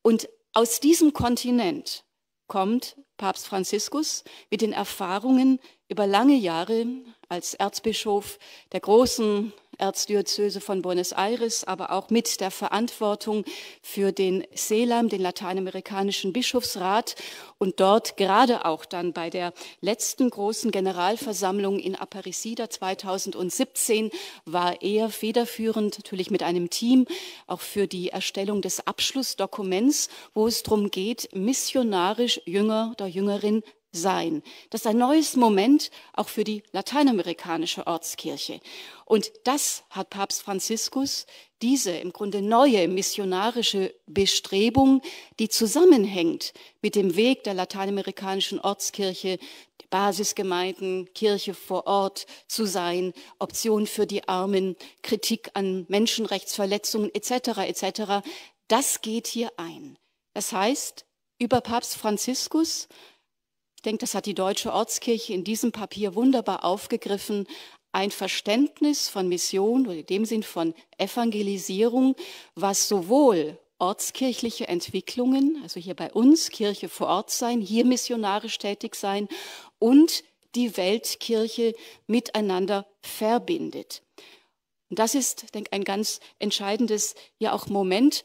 Und aus diesem Kontinent kommt Papst Franziskus mit den Erfahrungen über lange Jahre als Erzbischof der großen Erzdiözese von Buenos Aires, aber auch mit der Verantwortung für den SELAM, den lateinamerikanischen Bischofsrat und dort gerade auch dann bei der letzten großen Generalversammlung in Aparecida 2017 war er federführend, natürlich mit einem Team, auch für die Erstellung des Abschlussdokuments, wo es darum geht, missionarisch Jünger oder Jüngerin sein. Das ist ein neues Moment auch für die lateinamerikanische Ortskirche. Und das hat Papst Franziskus, diese im Grunde neue missionarische Bestrebung, die zusammenhängt mit dem Weg der lateinamerikanischen Ortskirche, Basisgemeinden, Kirche vor Ort zu sein, Option für die Armen, Kritik an Menschenrechtsverletzungen etc. etc. Das geht hier ein. Das heißt, über Papst Franziskus denke, das hat die deutsche Ortskirche in diesem Papier wunderbar aufgegriffen, ein Verständnis von Mission oder in dem Sinn von Evangelisierung, was sowohl ortskirchliche Entwicklungen, also hier bei uns Kirche vor Ort sein, hier missionarisch tätig sein und die Weltkirche miteinander verbindet. Und das ist, denke ich, ein ganz entscheidendes ja auch Moment,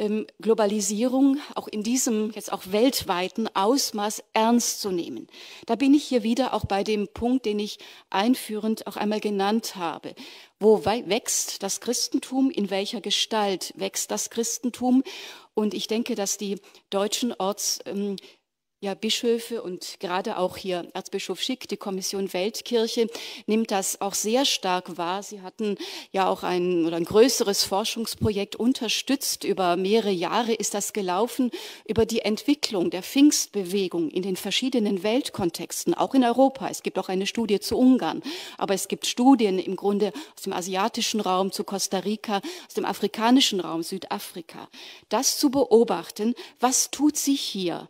ähm, Globalisierung auch in diesem jetzt auch weltweiten Ausmaß ernst zu nehmen. Da bin ich hier wieder auch bei dem Punkt, den ich einführend auch einmal genannt habe. Wo wächst das Christentum? In welcher Gestalt wächst das Christentum? Und ich denke, dass die deutschen Orts ähm, ja, Bischöfe und gerade auch hier Erzbischof Schick, die Kommission Weltkirche, nimmt das auch sehr stark wahr. Sie hatten ja auch ein, oder ein größeres Forschungsprojekt unterstützt. Über mehrere Jahre ist das gelaufen, über die Entwicklung der Pfingstbewegung in den verschiedenen Weltkontexten, auch in Europa. Es gibt auch eine Studie zu Ungarn, aber es gibt Studien im Grunde aus dem asiatischen Raum zu Costa Rica, aus dem afrikanischen Raum Südafrika. Das zu beobachten, was tut sich hier?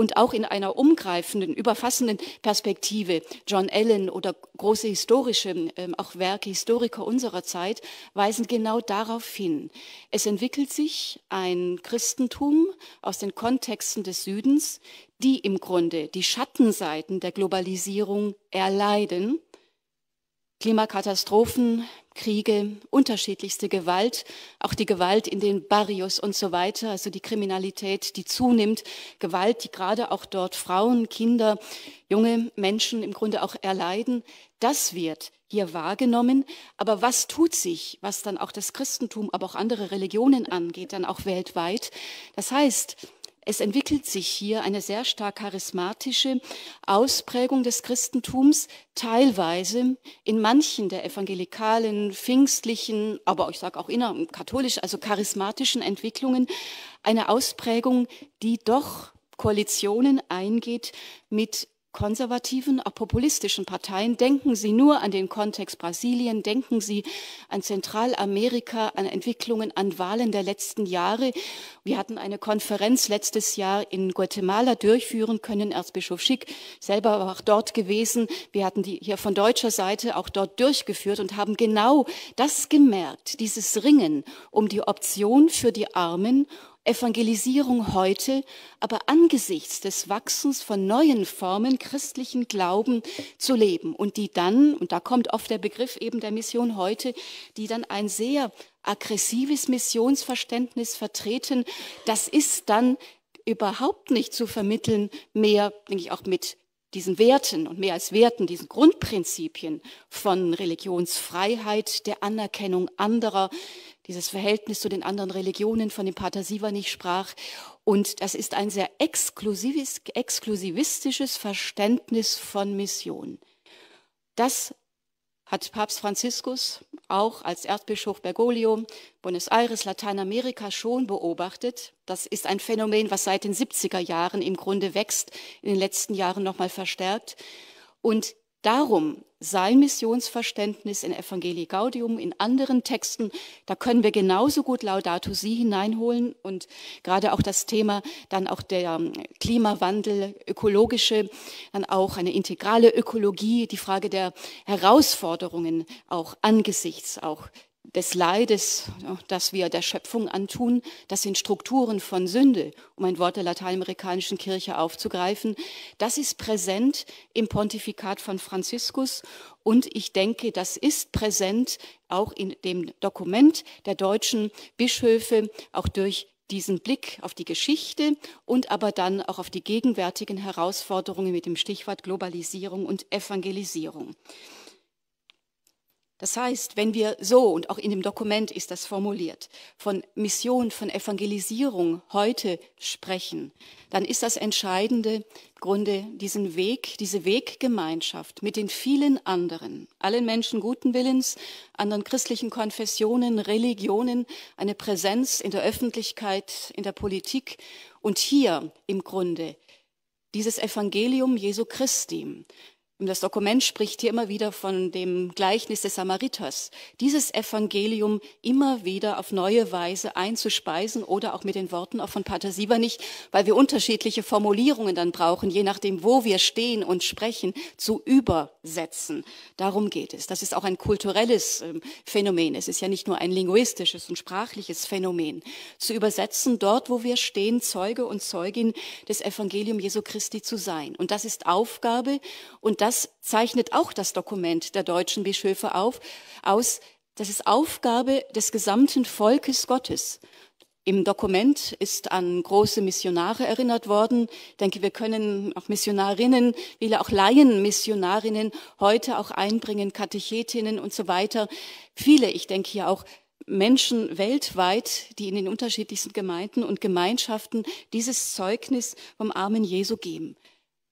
und auch in einer umgreifenden, überfassenden Perspektive. John Allen oder große historische, ähm, auch Werke Historiker unserer Zeit weisen genau darauf hin. Es entwickelt sich ein Christentum aus den Kontexten des Südens, die im Grunde die Schattenseiten der Globalisierung erleiden Klimakatastrophen, Kriege, unterschiedlichste Gewalt, auch die Gewalt in den Barrios und so weiter, also die Kriminalität, die zunimmt, Gewalt, die gerade auch dort Frauen, Kinder, junge Menschen im Grunde auch erleiden, das wird hier wahrgenommen. Aber was tut sich, was dann auch das Christentum, aber auch andere Religionen angeht, dann auch weltweit? Das heißt, es entwickelt sich hier eine sehr stark charismatische Ausprägung des Christentums, teilweise in manchen der evangelikalen, pfingstlichen, aber ich sage auch katholisch, also charismatischen Entwicklungen, eine Ausprägung, die doch Koalitionen eingeht mit konservativen, auch populistischen Parteien. Denken Sie nur an den Kontext Brasilien, denken Sie an Zentralamerika, an Entwicklungen, an Wahlen der letzten Jahre. Wir hatten eine Konferenz letztes Jahr in Guatemala durchführen können. Erzbischof Schick selber war auch dort gewesen. Wir hatten die hier von deutscher Seite auch dort durchgeführt und haben genau das gemerkt, dieses Ringen um die Option für die Armen Evangelisierung heute, aber angesichts des Wachsens von neuen Formen christlichen Glauben zu leben und die dann, und da kommt oft der Begriff eben der Mission heute, die dann ein sehr aggressives Missionsverständnis vertreten, das ist dann überhaupt nicht zu vermitteln, mehr, denke ich, auch mit diesen Werten und mehr als Werten, diesen Grundprinzipien von Religionsfreiheit, der Anerkennung anderer, dieses Verhältnis zu den anderen Religionen, von dem Pater Siva nicht sprach. Und das ist ein sehr exklusivistisches Verständnis von Mission. Das hat Papst Franziskus auch als Erzbischof Bergoglio Buenos Aires, Lateinamerika schon beobachtet. Das ist ein Phänomen, was seit den 70er Jahren im Grunde wächst, in den letzten Jahren nochmal verstärkt. Und Darum sei Missionsverständnis in Evangelii Gaudium, in anderen Texten, da können wir genauso gut Laudato Si hineinholen und gerade auch das Thema dann auch der ähm, Klimawandel, ökologische, dann auch eine integrale Ökologie, die Frage der Herausforderungen auch angesichts auch des Leides, das wir der Schöpfung antun, das sind Strukturen von Sünde, um ein Wort der lateinamerikanischen Kirche aufzugreifen. Das ist präsent im Pontifikat von Franziskus und ich denke, das ist präsent auch in dem Dokument der deutschen Bischöfe, auch durch diesen Blick auf die Geschichte und aber dann auch auf die gegenwärtigen Herausforderungen mit dem Stichwort Globalisierung und Evangelisierung. Das heißt, wenn wir so, und auch in dem Dokument ist das formuliert, von Mission, von Evangelisierung heute sprechen, dann ist das Entscheidende im Grunde diesen Weg, diese Weggemeinschaft mit den vielen anderen, allen Menschen guten Willens, anderen christlichen Konfessionen, Religionen, eine Präsenz in der Öffentlichkeit, in der Politik und hier im Grunde dieses Evangelium Jesu Christi und das Dokument spricht hier immer wieder von dem Gleichnis des Samariters. Dieses Evangelium immer wieder auf neue Weise einzuspeisen oder auch mit den Worten auch von Pater Sieber nicht, weil wir unterschiedliche Formulierungen dann brauchen, je nachdem, wo wir stehen und sprechen, zu übersetzen. Darum geht es. Das ist auch ein kulturelles ähm, Phänomen. Es ist ja nicht nur ein linguistisches und sprachliches Phänomen. Zu übersetzen dort, wo wir stehen, Zeuge und Zeugin des Evangelium Jesu Christi zu sein. Und das ist Aufgabe und das das zeichnet auch das Dokument der deutschen Bischöfe auf, aus. Das ist Aufgabe des gesamten Volkes Gottes. Im Dokument ist an große Missionare erinnert worden. Ich denke, wir können auch Missionarinnen, viele auch Laienmissionarinnen heute auch einbringen, Katechetinnen und so weiter. Viele, ich denke hier auch Menschen weltweit, die in den unterschiedlichsten Gemeinden und Gemeinschaften dieses Zeugnis vom armen Jesu geben.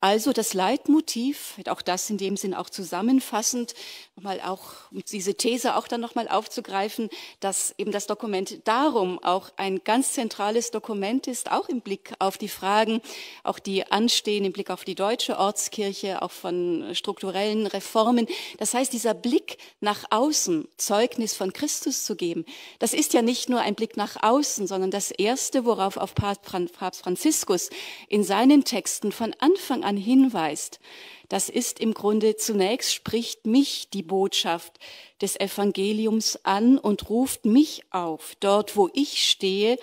Also das Leitmotiv, auch das in dem Sinn auch zusammenfassend, mal auch, um diese These auch dann nochmal aufzugreifen, dass eben das Dokument darum auch ein ganz zentrales Dokument ist, auch im Blick auf die Fragen, auch die anstehen, im Blick auf die deutsche Ortskirche, auch von strukturellen Reformen. Das heißt, dieser Blick nach außen, Zeugnis von Christus zu geben, das ist ja nicht nur ein Blick nach außen, sondern das Erste, worauf auf Papst Franziskus in seinen Texten von Anfang an hinweist. Das ist im Grunde zunächst spricht mich die Botschaft des Evangeliums an und ruft mich auf, dort wo ich stehe,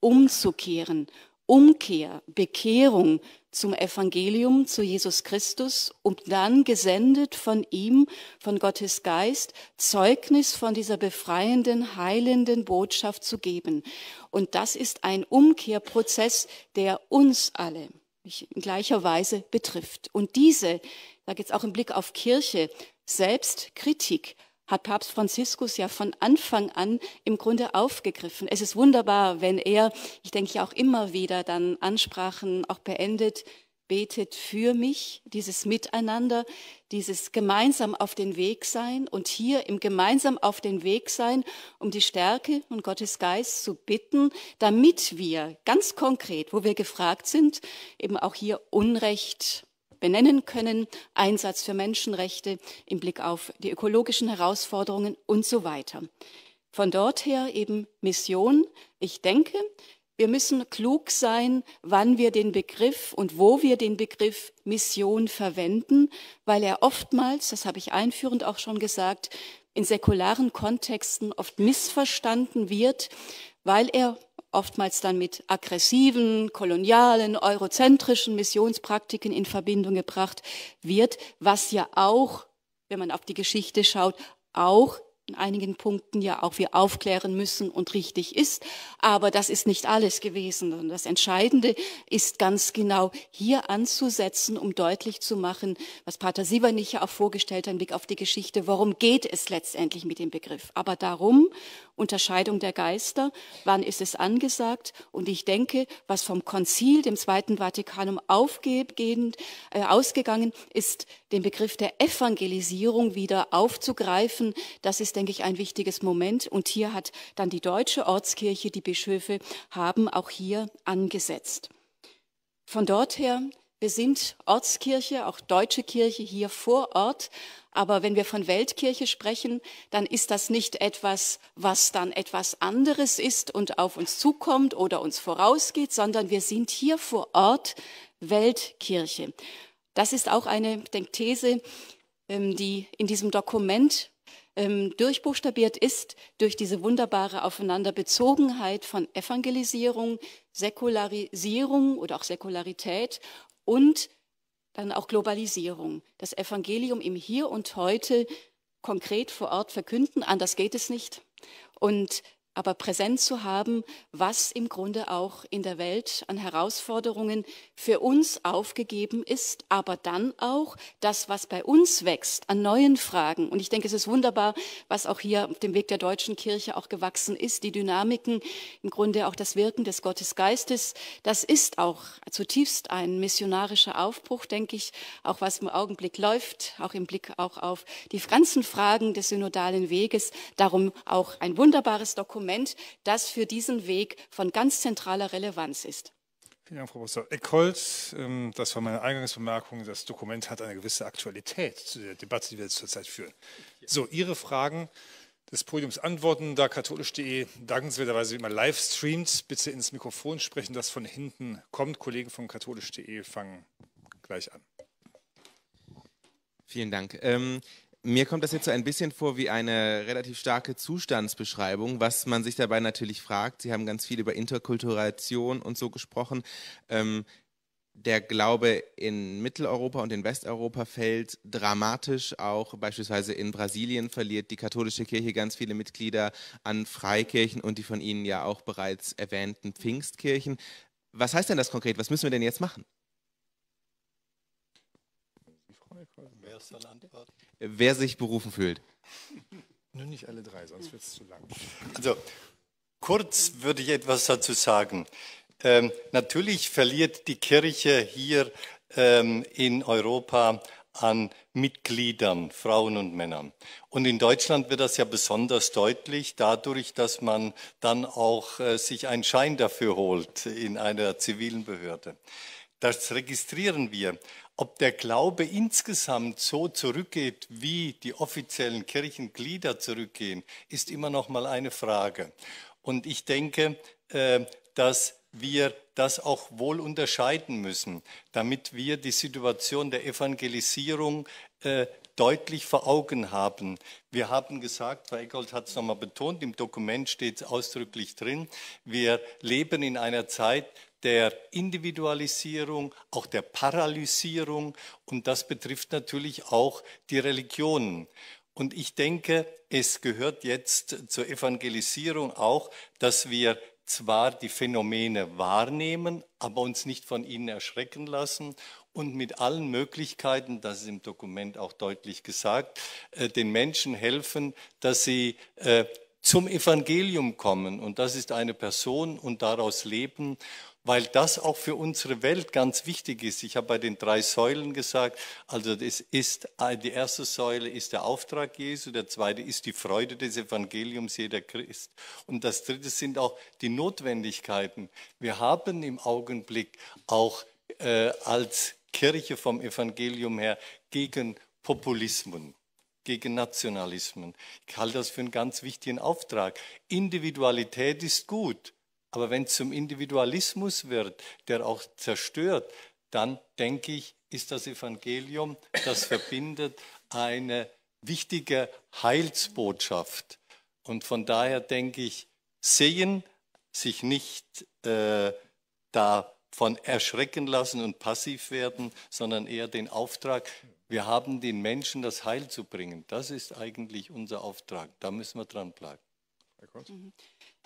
umzukehren. Umkehr, Bekehrung zum Evangelium, zu Jesus Christus, um dann gesendet von ihm, von Gottes Geist, Zeugnis von dieser befreienden, heilenden Botschaft zu geben. Und das ist ein Umkehrprozess, der uns alle mich in gleicher Weise betrifft. Und diese, da jetzt auch im Blick auf Kirche, Selbstkritik hat Papst Franziskus ja von Anfang an im Grunde aufgegriffen. Es ist wunderbar, wenn er, ich denke ja auch immer wieder, dann Ansprachen auch beendet betet für mich, dieses Miteinander, dieses gemeinsam auf den Weg sein und hier im gemeinsam auf den Weg sein, um die Stärke und Gottes Geist zu bitten, damit wir ganz konkret, wo wir gefragt sind, eben auch hier Unrecht benennen können, Einsatz für Menschenrechte im Blick auf die ökologischen Herausforderungen und so weiter. Von dort her eben Mission. Ich denke, wir müssen klug sein, wann wir den Begriff und wo wir den Begriff Mission verwenden, weil er oftmals, das habe ich einführend auch schon gesagt, in säkularen Kontexten oft missverstanden wird, weil er oftmals dann mit aggressiven, kolonialen, eurozentrischen Missionspraktiken in Verbindung gebracht wird, was ja auch, wenn man auf die Geschichte schaut, auch in einigen Punkten ja auch wir aufklären müssen und richtig ist. Aber das ist nicht alles gewesen. Und das Entscheidende ist ganz genau hier anzusetzen, um deutlich zu machen, was Pater Sievernicher auch vorgestellt hat, im Blick auf die Geschichte, worum geht es letztendlich mit dem Begriff. Aber darum, Unterscheidung der Geister, wann ist es angesagt. Und ich denke, was vom Konzil, dem Zweiten Vatikanum aufgehend, äh, ausgegangen ist, den Begriff der Evangelisierung wieder aufzugreifen, das ist, denke ich, ein wichtiges Moment. Und hier hat dann die deutsche Ortskirche, die Bischöfe haben auch hier angesetzt. Von dort her, wir sind Ortskirche, auch deutsche Kirche hier vor Ort aber wenn wir von Weltkirche sprechen, dann ist das nicht etwas, was dann etwas anderes ist und auf uns zukommt oder uns vorausgeht, sondern wir sind hier vor Ort Weltkirche. Das ist auch eine Denkthese, ähm, die in diesem Dokument ähm, durchbuchstabiert ist durch diese wunderbare Aufeinanderbezogenheit von Evangelisierung, Säkularisierung oder auch Säkularität und dann auch Globalisierung. Das Evangelium im Hier und Heute konkret vor Ort verkünden, anders geht es nicht. Und aber präsent zu haben, was im Grunde auch in der Welt an Herausforderungen für uns aufgegeben ist, aber dann auch das, was bei uns wächst an neuen Fragen. Und ich denke, es ist wunderbar, was auch hier auf dem Weg der deutschen Kirche auch gewachsen ist, die Dynamiken, im Grunde auch das Wirken des Gottesgeistes. Das ist auch zutiefst ein missionarischer Aufbruch, denke ich, auch was im Augenblick läuft, auch im Blick auch auf die ganzen Fragen des synodalen Weges. Darum auch ein wunderbares Dokument Instrument, das für diesen Weg von ganz zentraler Relevanz ist. Vielen Dank, Frau Professor Eckholz. Ähm, das war meine Eingangsbemerkung. Das Dokument hat eine gewisse Aktualität zu der Debatte, die wir jetzt zurzeit führen. So, Ihre Fragen des Podiums antworten, da katholisch.de dankenswerterweise immer live streamt. Bitte ins Mikrofon sprechen, das von hinten kommt. Kollegen von katholisch.de fangen gleich an. Vielen Dank. Ähm, mir kommt das jetzt so ein bisschen vor wie eine relativ starke Zustandsbeschreibung, was man sich dabei natürlich fragt. Sie haben ganz viel über Interkulturation und so gesprochen. Ähm, der Glaube in Mitteleuropa und in Westeuropa fällt dramatisch auch. Beispielsweise in Brasilien verliert die katholische Kirche ganz viele Mitglieder an Freikirchen und die von Ihnen ja auch bereits erwähnten Pfingstkirchen. Was heißt denn das konkret? Was müssen wir denn jetzt machen? Wer ist antworten? Wer sich berufen fühlt. *laughs* Nur nicht alle drei, sonst wird es zu lang. Also kurz würde ich etwas dazu sagen. Ähm, natürlich verliert die Kirche hier ähm, in Europa an Mitgliedern, Frauen und Männern. Und in Deutschland wird das ja besonders deutlich dadurch, dass man dann auch äh, sich einen Schein dafür holt in einer zivilen Behörde. Das registrieren wir ob der Glaube insgesamt so zurückgeht, wie die offiziellen Kirchenglieder zurückgehen, ist immer noch mal eine Frage. Und ich denke, äh, dass wir das auch wohl unterscheiden müssen, damit wir die Situation der Evangelisierung äh, deutlich vor Augen haben. Wir haben gesagt, Frau Eckold hat es nochmal betont, im Dokument steht es ausdrücklich drin, wir leben in einer Zeit der Individualisierung, auch der Paralysierung und das betrifft natürlich auch die Religionen. Und ich denke, es gehört jetzt zur Evangelisierung auch, dass wir zwar die Phänomene wahrnehmen, aber uns nicht von ihnen erschrecken lassen und mit allen Möglichkeiten, das ist im Dokument auch deutlich gesagt, äh, den Menschen helfen, dass sie äh, zum Evangelium kommen und das ist eine Person und daraus leben weil das auch für unsere Welt ganz wichtig ist. Ich habe bei den drei Säulen gesagt, also das ist, äh, die erste Säule ist der Auftrag Jesu, der zweite ist die Freude des Evangeliums jeder Christ und das dritte sind auch die Notwendigkeiten. Wir haben im Augenblick auch äh, als Kirche vom Evangelium her gegen Populismen gegen Nationalismen. Ich halte das für einen ganz wichtigen Auftrag. Individualität ist gut, aber wenn es zum Individualismus wird, der auch zerstört, dann denke ich, ist das Evangelium, das verbindet, eine wichtige Heilsbotschaft. Und von daher denke ich, sehen, sich nicht äh, davon erschrecken lassen und passiv werden, sondern eher den Auftrag, wir haben den Menschen das Heil zu bringen. Das ist eigentlich unser Auftrag. Da müssen wir dranbleiben. Herr Kurz? Mhm.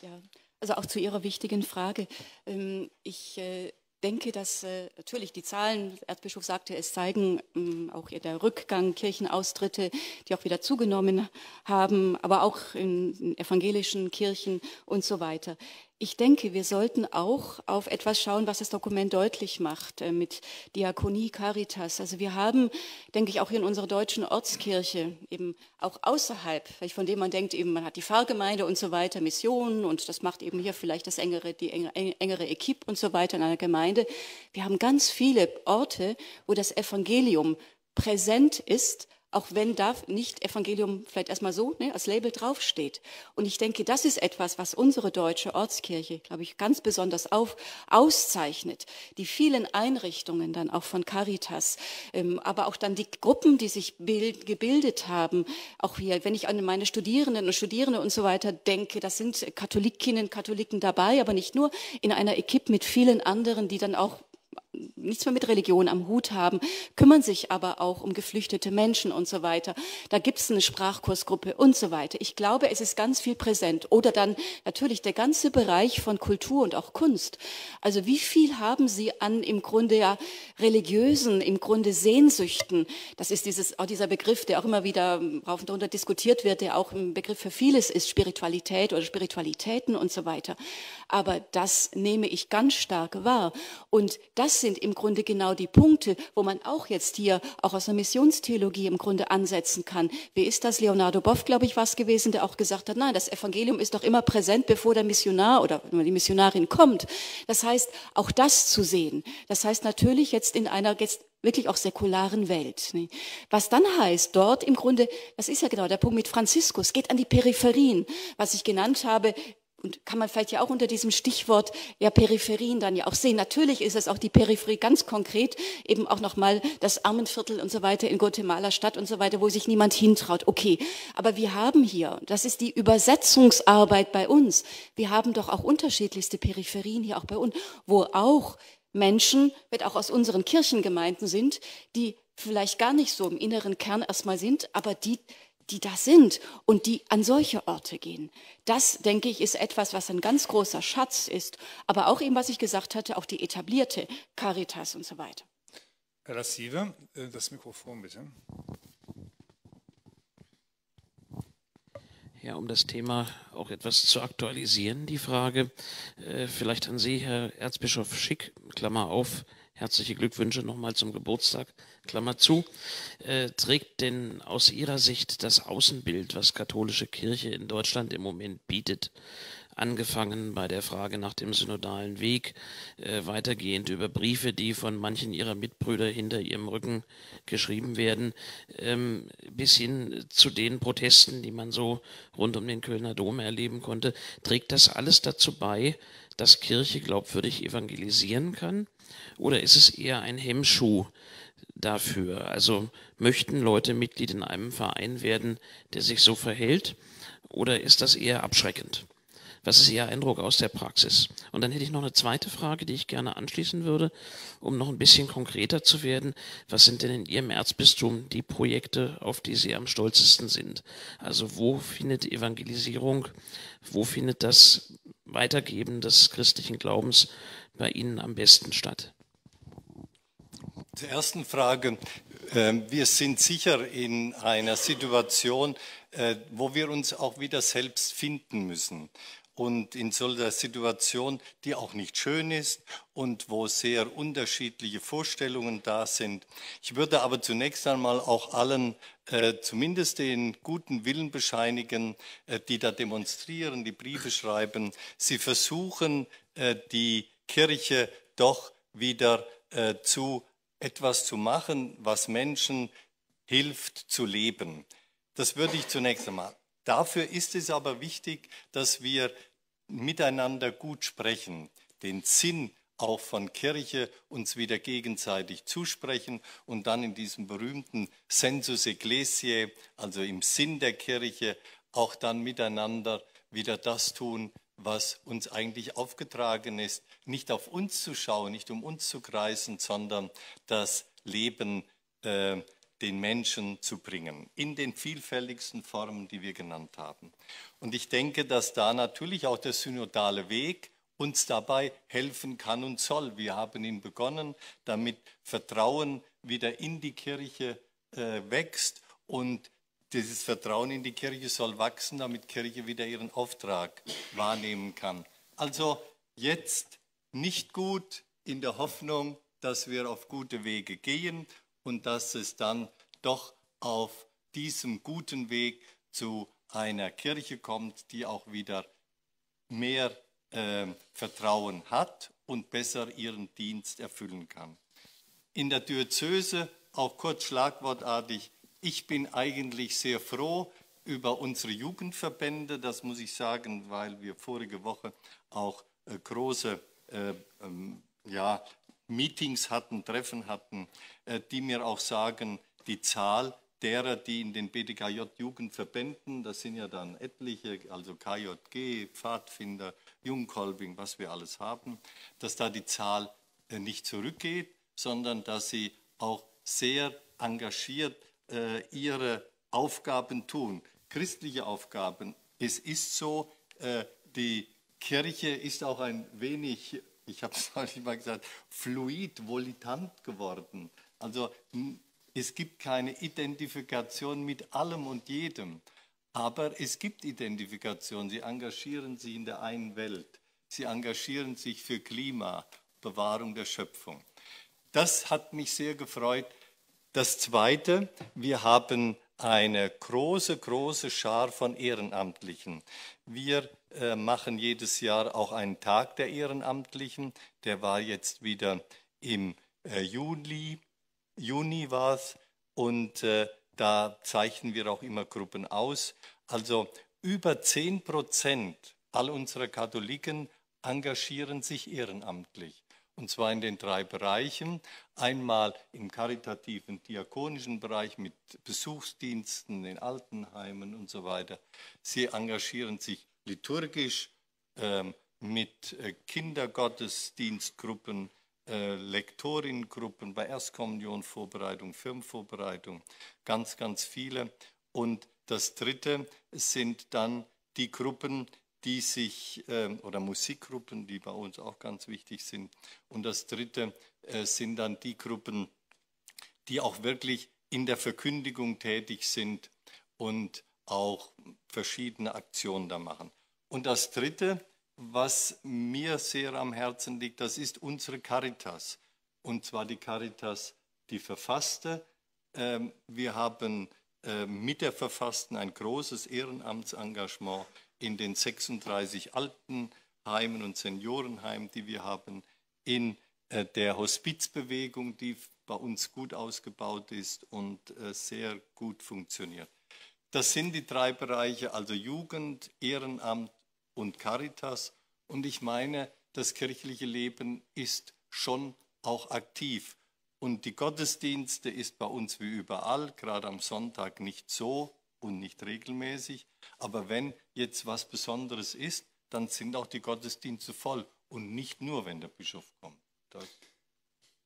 Ja, also auch zu Ihrer wichtigen Frage. Ähm, ich äh, denke, dass äh, natürlich die Zahlen, der Erzbischof sagte, es zeigen ähm, auch der Rückgang Kirchenaustritte, die auch wieder zugenommen haben, aber auch in evangelischen Kirchen und so weiter. Ich denke, wir sollten auch auf etwas schauen, was das Dokument deutlich macht äh, mit Diakonie, Caritas. Also wir haben, denke ich, auch hier in unserer deutschen Ortskirche eben auch außerhalb, von dem man denkt, eben man hat die Pfarrgemeinde und so weiter, Missionen und das macht eben hier vielleicht das engere, die engere Equipe und so weiter in einer Gemeinde. Wir haben ganz viele Orte, wo das Evangelium präsent ist, auch wenn da nicht Evangelium vielleicht erstmal so ne, als Label draufsteht. Und ich denke, das ist etwas, was unsere deutsche Ortskirche, glaube ich, ganz besonders auf, auszeichnet. Die vielen Einrichtungen dann auch von Caritas, ähm, aber auch dann die Gruppen, die sich bild, gebildet haben. Auch hier, wenn ich an meine Studierenden und Studierende und so weiter denke, das sind Katholikinnen, Katholiken dabei, aber nicht nur in einer Equipe mit vielen anderen, die dann auch nichts mehr mit Religion am Hut haben, kümmern sich aber auch um geflüchtete Menschen und so weiter. Da gibt es eine Sprachkursgruppe und so weiter. Ich glaube, es ist ganz viel präsent. Oder dann natürlich der ganze Bereich von Kultur und auch Kunst. Also wie viel haben Sie an im Grunde ja religiösen, im Grunde Sehnsüchten? Das ist dieses, auch dieser Begriff, der auch immer wieder rauf und runter diskutiert wird, der auch ein Begriff für vieles ist, Spiritualität oder Spiritualitäten und so weiter. Aber das nehme ich ganz stark wahr. Und das sind im Grunde genau die Punkte, wo man auch jetzt hier auch aus der Missionstheologie im Grunde ansetzen kann. Wie ist das? Leonardo Boff, glaube ich, war es gewesen, der auch gesagt hat, nein, das Evangelium ist doch immer präsent, bevor der Missionar oder die Missionarin kommt. Das heißt, auch das zu sehen. Das heißt natürlich jetzt in einer jetzt wirklich auch säkularen Welt. Ne? Was dann heißt, dort im Grunde, das ist ja genau der Punkt mit Franziskus, geht an die Peripherien, was ich genannt habe, und kann man vielleicht ja auch unter diesem Stichwort ja Peripherien dann ja auch sehen. Natürlich ist es auch die Peripherie ganz konkret, eben auch nochmal das Armenviertel und so weiter in Guatemala Stadt und so weiter, wo sich niemand hintraut. Okay, aber wir haben hier, das ist die Übersetzungsarbeit bei uns, wir haben doch auch unterschiedlichste Peripherien hier auch bei uns, wo auch Menschen, wird auch aus unseren Kirchengemeinden sind, die vielleicht gar nicht so im inneren Kern erstmal sind, aber die die da sind und die an solche Orte gehen. Das, denke ich, ist etwas, was ein ganz großer Schatz ist. Aber auch eben, was ich gesagt hatte, auch die etablierte Caritas und so weiter. Herr Lassive, äh, das Mikrofon bitte. Ja, um das Thema auch etwas zu aktualisieren, die Frage äh, vielleicht an Sie, Herr Erzbischof Schick, Klammer auf, herzliche Glückwünsche nochmal zum Geburtstag. Klammer zu, äh, trägt denn aus Ihrer Sicht das Außenbild, was katholische Kirche in Deutschland im Moment bietet, angefangen bei der Frage nach dem synodalen Weg, äh, weitergehend über Briefe, die von manchen ihrer Mitbrüder hinter ihrem Rücken geschrieben werden, ähm, bis hin zu den Protesten, die man so rund um den Kölner Dom erleben konnte, trägt das alles dazu bei, dass Kirche glaubwürdig evangelisieren kann? Oder ist es eher ein Hemmschuh, dafür? Also möchten Leute Mitglied in einem Verein werden, der sich so verhält? Oder ist das eher abschreckend? Was ist Ihr Eindruck aus der Praxis? Und dann hätte ich noch eine zweite Frage, die ich gerne anschließen würde, um noch ein bisschen konkreter zu werden. Was sind denn in Ihrem Erzbistum die Projekte, auf die Sie am stolzesten sind? Also wo findet Evangelisierung, wo findet das Weitergeben des christlichen Glaubens bei Ihnen am besten statt? Zur ersten Frage. Ähm, wir sind sicher in einer Situation, äh, wo wir uns auch wieder selbst finden müssen. Und in solcher Situation, die auch nicht schön ist und wo sehr unterschiedliche Vorstellungen da sind. Ich würde aber zunächst einmal auch allen äh, zumindest den guten Willen bescheinigen, äh, die da demonstrieren, die Briefe schreiben. Sie versuchen, äh, die Kirche doch wieder äh, zu etwas zu machen, was Menschen hilft zu leben. Das würde ich zunächst einmal. Dafür ist es aber wichtig, dass wir miteinander gut sprechen, den Sinn auch von Kirche uns wieder gegenseitig zusprechen und dann in diesem berühmten Sensus Ecclesiae, also im Sinn der Kirche, auch dann miteinander wieder das tun, was uns eigentlich aufgetragen ist, nicht auf uns zu schauen, nicht um uns zu kreisen, sondern das Leben äh, den Menschen zu bringen, in den vielfältigsten Formen, die wir genannt haben. Und ich denke, dass da natürlich auch der synodale Weg uns dabei helfen kann und soll. Wir haben ihn begonnen, damit Vertrauen wieder in die Kirche äh, wächst und dieses Vertrauen in die Kirche soll wachsen, damit Kirche wieder ihren Auftrag wahrnehmen kann. Also jetzt nicht gut in der Hoffnung, dass wir auf gute Wege gehen und dass es dann doch auf diesem guten Weg zu einer Kirche kommt, die auch wieder mehr äh, Vertrauen hat und besser ihren Dienst erfüllen kann. In der Diözese, auch kurz schlagwortartig, ich bin eigentlich sehr froh über unsere Jugendverbände, das muss ich sagen, weil wir vorige Woche auch äh, große äh, ähm, ja, Meetings hatten, Treffen hatten, äh, die mir auch sagen, die Zahl derer, die in den BDKJ-Jugendverbänden, das sind ja dann etliche, also KJG, Pfadfinder, Jungkolbing, was wir alles haben, dass da die Zahl äh, nicht zurückgeht, sondern dass sie auch sehr engagiert äh, ihre Aufgaben tun, christliche Aufgaben. Es ist so, äh, die Kirche ist auch ein wenig, ich habe es *laughs* neulich mal gesagt, fluid, volitant geworden. Also es gibt keine Identifikation mit allem und jedem, aber es gibt Identifikation. Sie engagieren sich in der einen Welt. Sie engagieren sich für Klima, Bewahrung der Schöpfung. Das hat mich sehr gefreut, das Zweite, wir haben eine große, große Schar von Ehrenamtlichen. Wir äh, machen jedes Jahr auch einen Tag der Ehrenamtlichen. Der war jetzt wieder im äh, Juli. Juni war es. Und äh, da zeichnen wir auch immer Gruppen aus. Also über 10 Prozent all unserer Katholiken engagieren sich ehrenamtlich. Und zwar in den drei Bereichen. Einmal im karitativen, diakonischen Bereich mit Besuchsdiensten in Altenheimen und so weiter. Sie engagieren sich liturgisch ähm, mit äh, Kindergottesdienstgruppen, äh, Lektoringruppen bei Erstkommunionvorbereitung, Firmenvorbereitung, ganz, ganz viele. Und das Dritte sind dann die Gruppen, die sich, ähm, oder Musikgruppen, die bei uns auch ganz wichtig sind. Und das Dritte äh, sind dann die Gruppen, die auch wirklich in der Verkündigung tätig sind und auch verschiedene Aktionen da machen. Und das Dritte, was mir sehr am Herzen liegt, das ist unsere Caritas. Und zwar die Caritas, die verfasste. Ähm, wir haben äh, mit der verfassten ein großes Ehrenamtsengagement in den 36 Altenheimen und Seniorenheimen, die wir haben, in äh, der Hospizbewegung, die bei uns gut ausgebaut ist und äh, sehr gut funktioniert. Das sind die drei Bereiche, also Jugend, Ehrenamt und Caritas. Und ich meine, das kirchliche Leben ist schon auch aktiv. Und die Gottesdienste ist bei uns wie überall, gerade am Sonntag nicht so und nicht regelmäßig. Aber wenn jetzt was Besonderes ist, dann sind auch die Gottesdienste voll und nicht nur, wenn der Bischof kommt. Das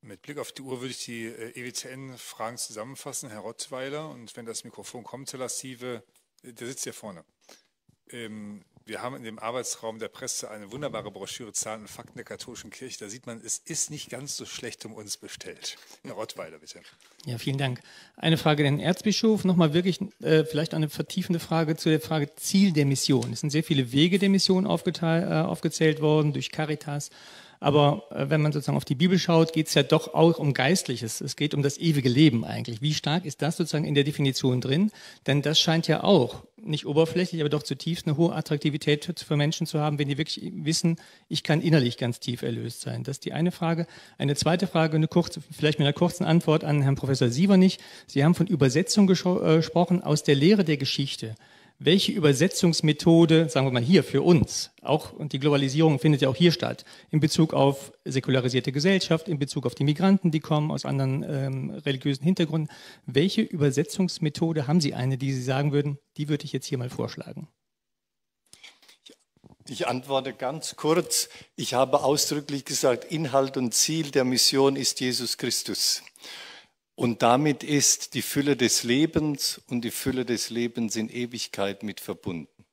mit Blick auf die Uhr würde ich die äh, ewcn fragen zusammenfassen, Herr Rottweiler. Und wenn das Mikrofon kommt, Herr Lassive, äh, der sitzt hier vorne. Ähm, wir haben in dem Arbeitsraum der Presse eine wunderbare Broschüre Zahlen und Fakten der katholischen Kirche. Da sieht man, es ist nicht ganz so schlecht um uns bestellt. Herr Rottweiler, bitte. Ja, vielen Dank. Eine Frage an den Erzbischof. Nochmal wirklich äh, vielleicht eine vertiefende Frage zu der Frage Ziel der Mission. Es sind sehr viele Wege der Mission aufgeteilt, äh, aufgezählt worden durch Caritas aber äh, wenn man sozusagen auf die Bibel schaut, geht es ja doch auch um Geistliches. Es geht um das ewige Leben eigentlich. Wie stark ist das sozusagen in der Definition drin? Denn das scheint ja auch, nicht oberflächlich, aber doch zutiefst eine hohe Attraktivität für Menschen zu haben, wenn die wirklich wissen, ich kann innerlich ganz tief erlöst sein. Das ist die eine Frage. Eine zweite Frage, eine kurze, vielleicht mit einer kurzen Antwort an Herrn Professor Sievernich. Sie haben von Übersetzung äh, gesprochen aus der Lehre der Geschichte welche Übersetzungsmethode, sagen wir mal hier für uns, auch und die Globalisierung findet ja auch hier statt, in Bezug auf säkularisierte Gesellschaft, in Bezug auf die Migranten, die kommen aus anderen ähm, religiösen Hintergründen, welche Übersetzungsmethode haben Sie eine, die Sie sagen würden, die würde ich jetzt hier mal vorschlagen? Ich antworte ganz kurz. Ich habe ausdrücklich gesagt, Inhalt und Ziel der Mission ist Jesus Christus. Und damit ist die Fülle des Lebens und die Fülle des Lebens in Ewigkeit mit verbunden.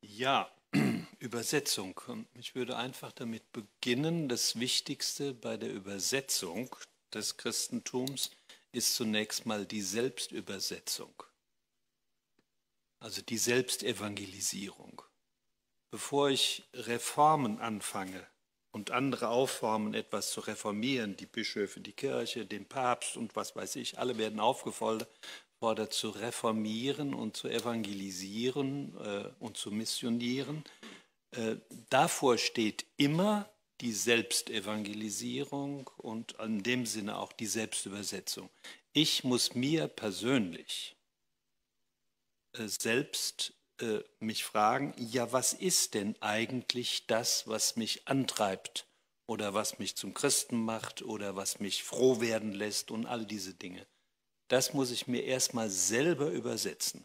Ja, *clears throat* Übersetzung. Ich würde einfach damit beginnen, das Wichtigste bei der Übersetzung des Christentums ist zunächst mal die Selbstübersetzung, also die Selbstevangelisierung. Bevor ich Reformen anfange, und andere aufformen, etwas zu reformieren, die Bischöfe, die Kirche, den Papst und was weiß ich, alle werden aufgefordert zu reformieren und zu evangelisieren äh, und zu missionieren. Äh, davor steht immer die Selbstevangelisierung und in dem Sinne auch die Selbstübersetzung. Ich muss mir persönlich äh, selbst äh, mich fragen, ja, was ist denn eigentlich das, was mich antreibt oder was mich zum Christen macht oder was mich froh werden lässt und all diese Dinge. Das muss ich mir erstmal selber übersetzen.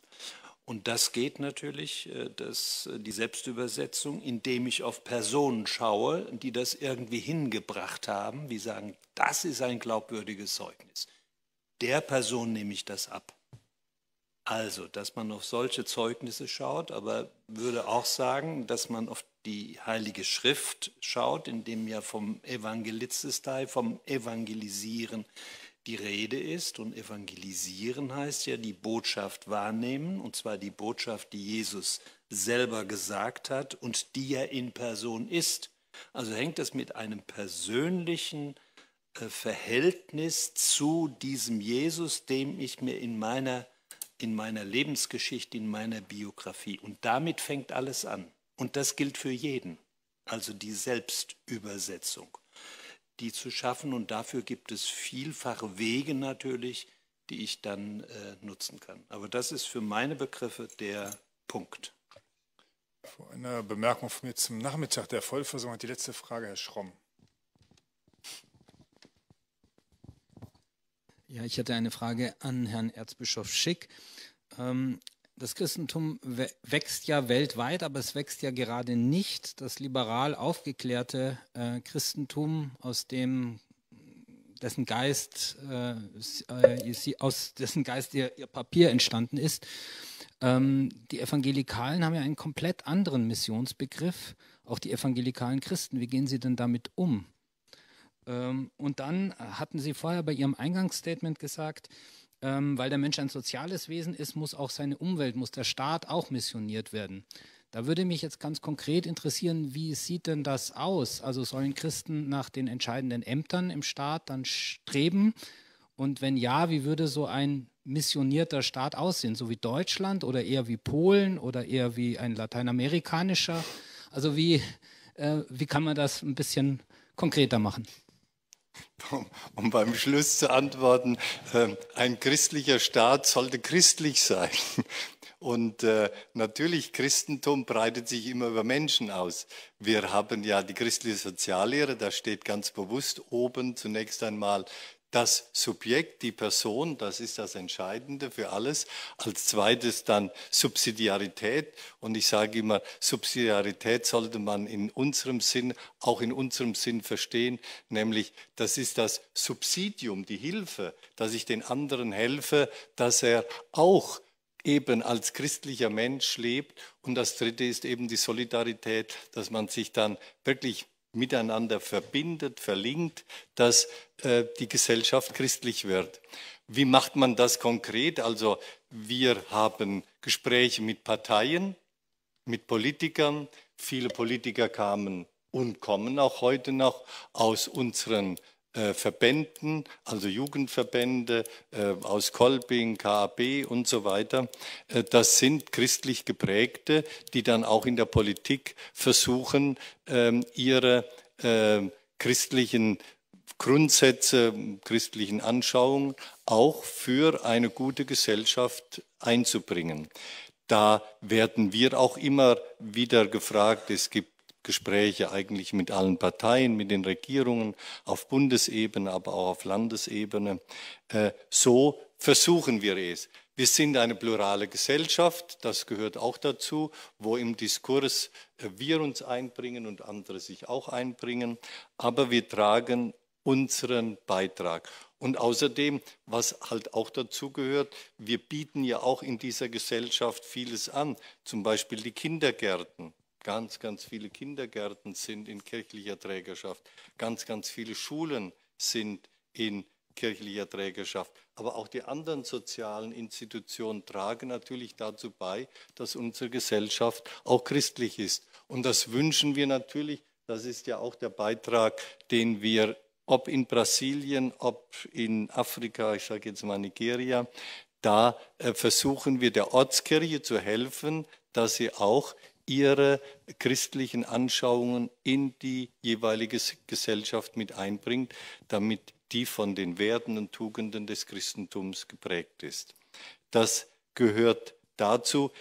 Und das geht natürlich, äh, dass äh, die Selbstübersetzung, indem ich auf Personen schaue, die das irgendwie hingebracht haben, die sagen, das ist ein glaubwürdiges Zeugnis. Der Person nehme ich das ab. Also, dass man auf solche Zeugnisse schaut, aber würde auch sagen, dass man auf die Heilige Schrift schaut, in dem ja vom Evangelizistei, vom Evangelisieren die Rede ist. Und Evangelisieren heißt ja die Botschaft wahrnehmen, und zwar die Botschaft, die Jesus selber gesagt hat und die er in Person ist. Also hängt das mit einem persönlichen äh, Verhältnis zu diesem Jesus, dem ich mir in meiner in meiner Lebensgeschichte, in meiner Biografie. Und damit fängt alles an. Und das gilt für jeden. Also die Selbstübersetzung, die zu schaffen. Und dafür gibt es vielfache Wege natürlich, die ich dann äh, nutzen kann. Aber das ist für meine Begriffe der Punkt. Vor einer Bemerkung von mir zum Nachmittag der Vollversorgung hat die letzte Frage, Herr Schromm. Ja, ich hatte eine Frage an Herrn Erzbischof Schick. Ähm, das Christentum wächst ja weltweit, aber es wächst ja gerade nicht das liberal aufgeklärte äh, Christentum, aus dem dessen Geist, äh, sie, äh, aus dessen Geist ihr, ihr Papier entstanden ist. Ähm, die Evangelikalen haben ja einen komplett anderen Missionsbegriff, auch die evangelikalen Christen. Wie gehen sie denn damit um? Ähm, und dann hatten Sie vorher bei Ihrem Eingangsstatement gesagt, ähm, weil der Mensch ein soziales Wesen ist, muss auch seine Umwelt, muss der Staat auch missioniert werden. Da würde mich jetzt ganz konkret interessieren, wie sieht denn das aus? Also sollen Christen nach den entscheidenden Ämtern im Staat dann streben? Und wenn ja, wie würde so ein missionierter Staat aussehen? So wie Deutschland oder eher wie Polen oder eher wie ein lateinamerikanischer? Also wie, äh, wie kann man das ein bisschen konkreter machen? um beim Schluss zu antworten, ähm, ein christlicher Staat sollte christlich sein. Und äh, natürlich, Christentum breitet sich immer über Menschen aus. Wir haben ja die christliche Soziallehre, da steht ganz bewusst oben zunächst einmal das Subjekt, die Person, das ist das Entscheidende für alles. Als zweites dann Subsidiarität. Und ich sage immer, Subsidiarität sollte man in unserem Sinn, auch in unserem Sinn verstehen, nämlich das ist das Subsidium, die Hilfe, dass ich den anderen helfe, dass er auch eben als christlicher Mensch lebt. Und das Dritte ist eben die Solidarität, dass man sich dann wirklich miteinander verbindet, verlinkt, dass äh, die Gesellschaft christlich wird. Wie macht man das konkret? Also wir haben Gespräche mit Parteien, mit Politikern. Viele Politiker kamen und kommen auch heute noch aus unseren äh, Verbänden, also Jugendverbände äh, aus Kolbing, KAB und so weiter. Äh, das sind christlich geprägte, die dann auch in der Politik versuchen, ähm, ihre ähm, christlichen Grundsätze, christlichen Anschauungen auch für eine gute Gesellschaft einzubringen. Da werden wir auch immer wieder gefragt. Es gibt Gespräche eigentlich mit allen Parteien, mit den Regierungen auf Bundesebene, aber auch auf Landesebene. Äh, so versuchen wir es. Wir sind eine plurale Gesellschaft, das gehört auch dazu, wo im Diskurs äh, wir uns einbringen und andere sich auch einbringen, aber wir tragen unseren Beitrag. Und außerdem, was halt auch dazu gehört, wir bieten ja auch in dieser Gesellschaft vieles an, zum Beispiel die Kindergärten. Ganz, ganz viele Kindergärten sind in kirchlicher Trägerschaft. Ganz, ganz viele Schulen sind in kirchlicher Trägerschaft. Aber auch die anderen sozialen Institutionen tragen natürlich dazu bei, dass unsere Gesellschaft auch christlich ist. Und das wünschen wir natürlich. Das ist ja auch der Beitrag, den wir ob in Brasilien, ob in Afrika, ich sage jetzt mal Nigeria, da äh, versuchen wir der Ortskirche zu helfen, dass sie auch ihre christlichen Anschauungen in die jeweilige Gesellschaft mit einbringt, damit die von den Werten und Tugenden des Christentums geprägt ist. Das gehört dazu.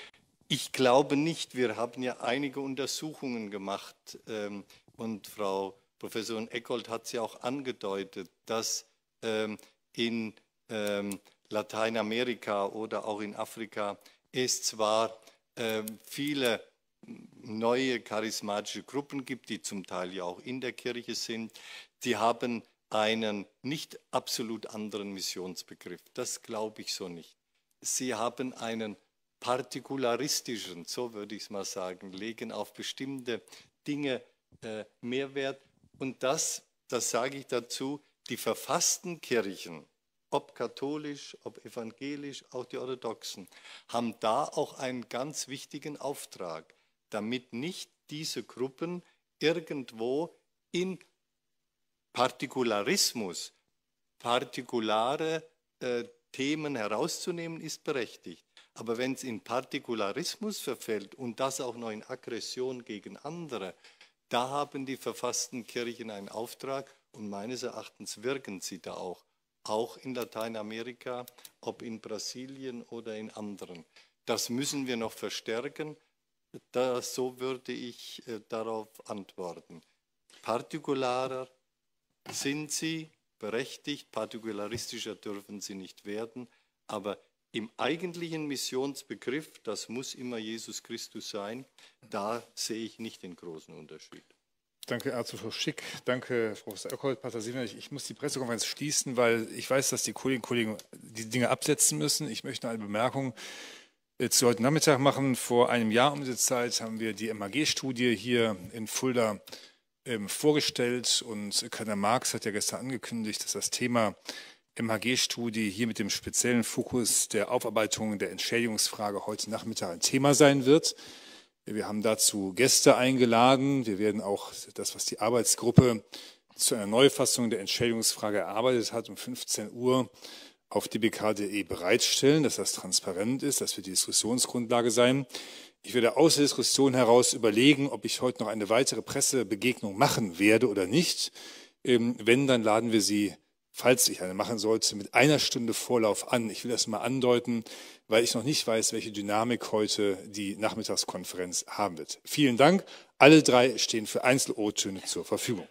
Ich glaube nicht, wir haben ja einige Untersuchungen gemacht ähm, und Frau Professorin Eckold hat es ja auch angedeutet, dass ähm, in ähm, Lateinamerika oder auch in Afrika es zwar ähm, viele neue charismatische Gruppen gibt, die zum Teil ja auch in der Kirche sind, die haben einen nicht absolut anderen Missionsbegriff. Das glaube ich so nicht. Sie haben einen partikularistischen, so würde ich es mal sagen, legen auf bestimmte Dinge äh, Mehrwert. Und das, das sage ich dazu, die verfassten Kirchen, ob katholisch, ob evangelisch, auch die orthodoxen, haben da auch einen ganz wichtigen Auftrag damit nicht diese Gruppen irgendwo in Partikularismus, partikulare äh, Themen herauszunehmen, ist berechtigt. Aber wenn es in Partikularismus verfällt und das auch noch in Aggression gegen andere, da haben die verfassten Kirchen einen Auftrag und meines Erachtens wirken sie da auch, auch in Lateinamerika, ob in Brasilien oder in anderen. Das müssen wir noch verstärken. Da, so würde ich äh, darauf antworten. Partikularer sind sie berechtigt, partikularistischer dürfen sie nicht werden, aber im eigentlichen Missionsbegriff, das muss immer Jesus Christus sein, da sehe ich nicht den großen Unterschied. Danke, Erzbischof Schick. Danke, Frau Eckhold, Pater Siebenich. Ich muss die Pressekonferenz schließen, weil ich weiß, dass die Kolleginnen und Kollegen die Dinge absetzen müssen. Ich möchte eine Bemerkung zu heute Nachmittag machen. Vor einem Jahr um diese Zeit haben wir die MAG-Studie hier in Fulda ähm, vorgestellt und Karl Marx hat ja gestern angekündigt, dass das Thema MHG-Studie hier mit dem speziellen Fokus der Aufarbeitung der Entschädigungsfrage heute Nachmittag ein Thema sein wird. Wir haben dazu Gäste eingeladen. Wir werden auch das, was die Arbeitsgruppe zu einer Neufassung der Entschädigungsfrage erarbeitet hat, um 15 Uhr auf dbk.de e bereitstellen, dass das transparent ist, dass wir die Diskussionsgrundlage sein. Ich werde aus der Diskussion heraus überlegen, ob ich heute noch eine weitere Pressebegegnung machen werde oder nicht. Ähm, wenn, dann laden wir Sie, falls ich eine machen sollte, mit einer Stunde Vorlauf an. Ich will das mal andeuten, weil ich noch nicht weiß, welche Dynamik heute die Nachmittagskonferenz haben wird. Vielen Dank. Alle drei stehen für Einzel-O-Töne zur Verfügung.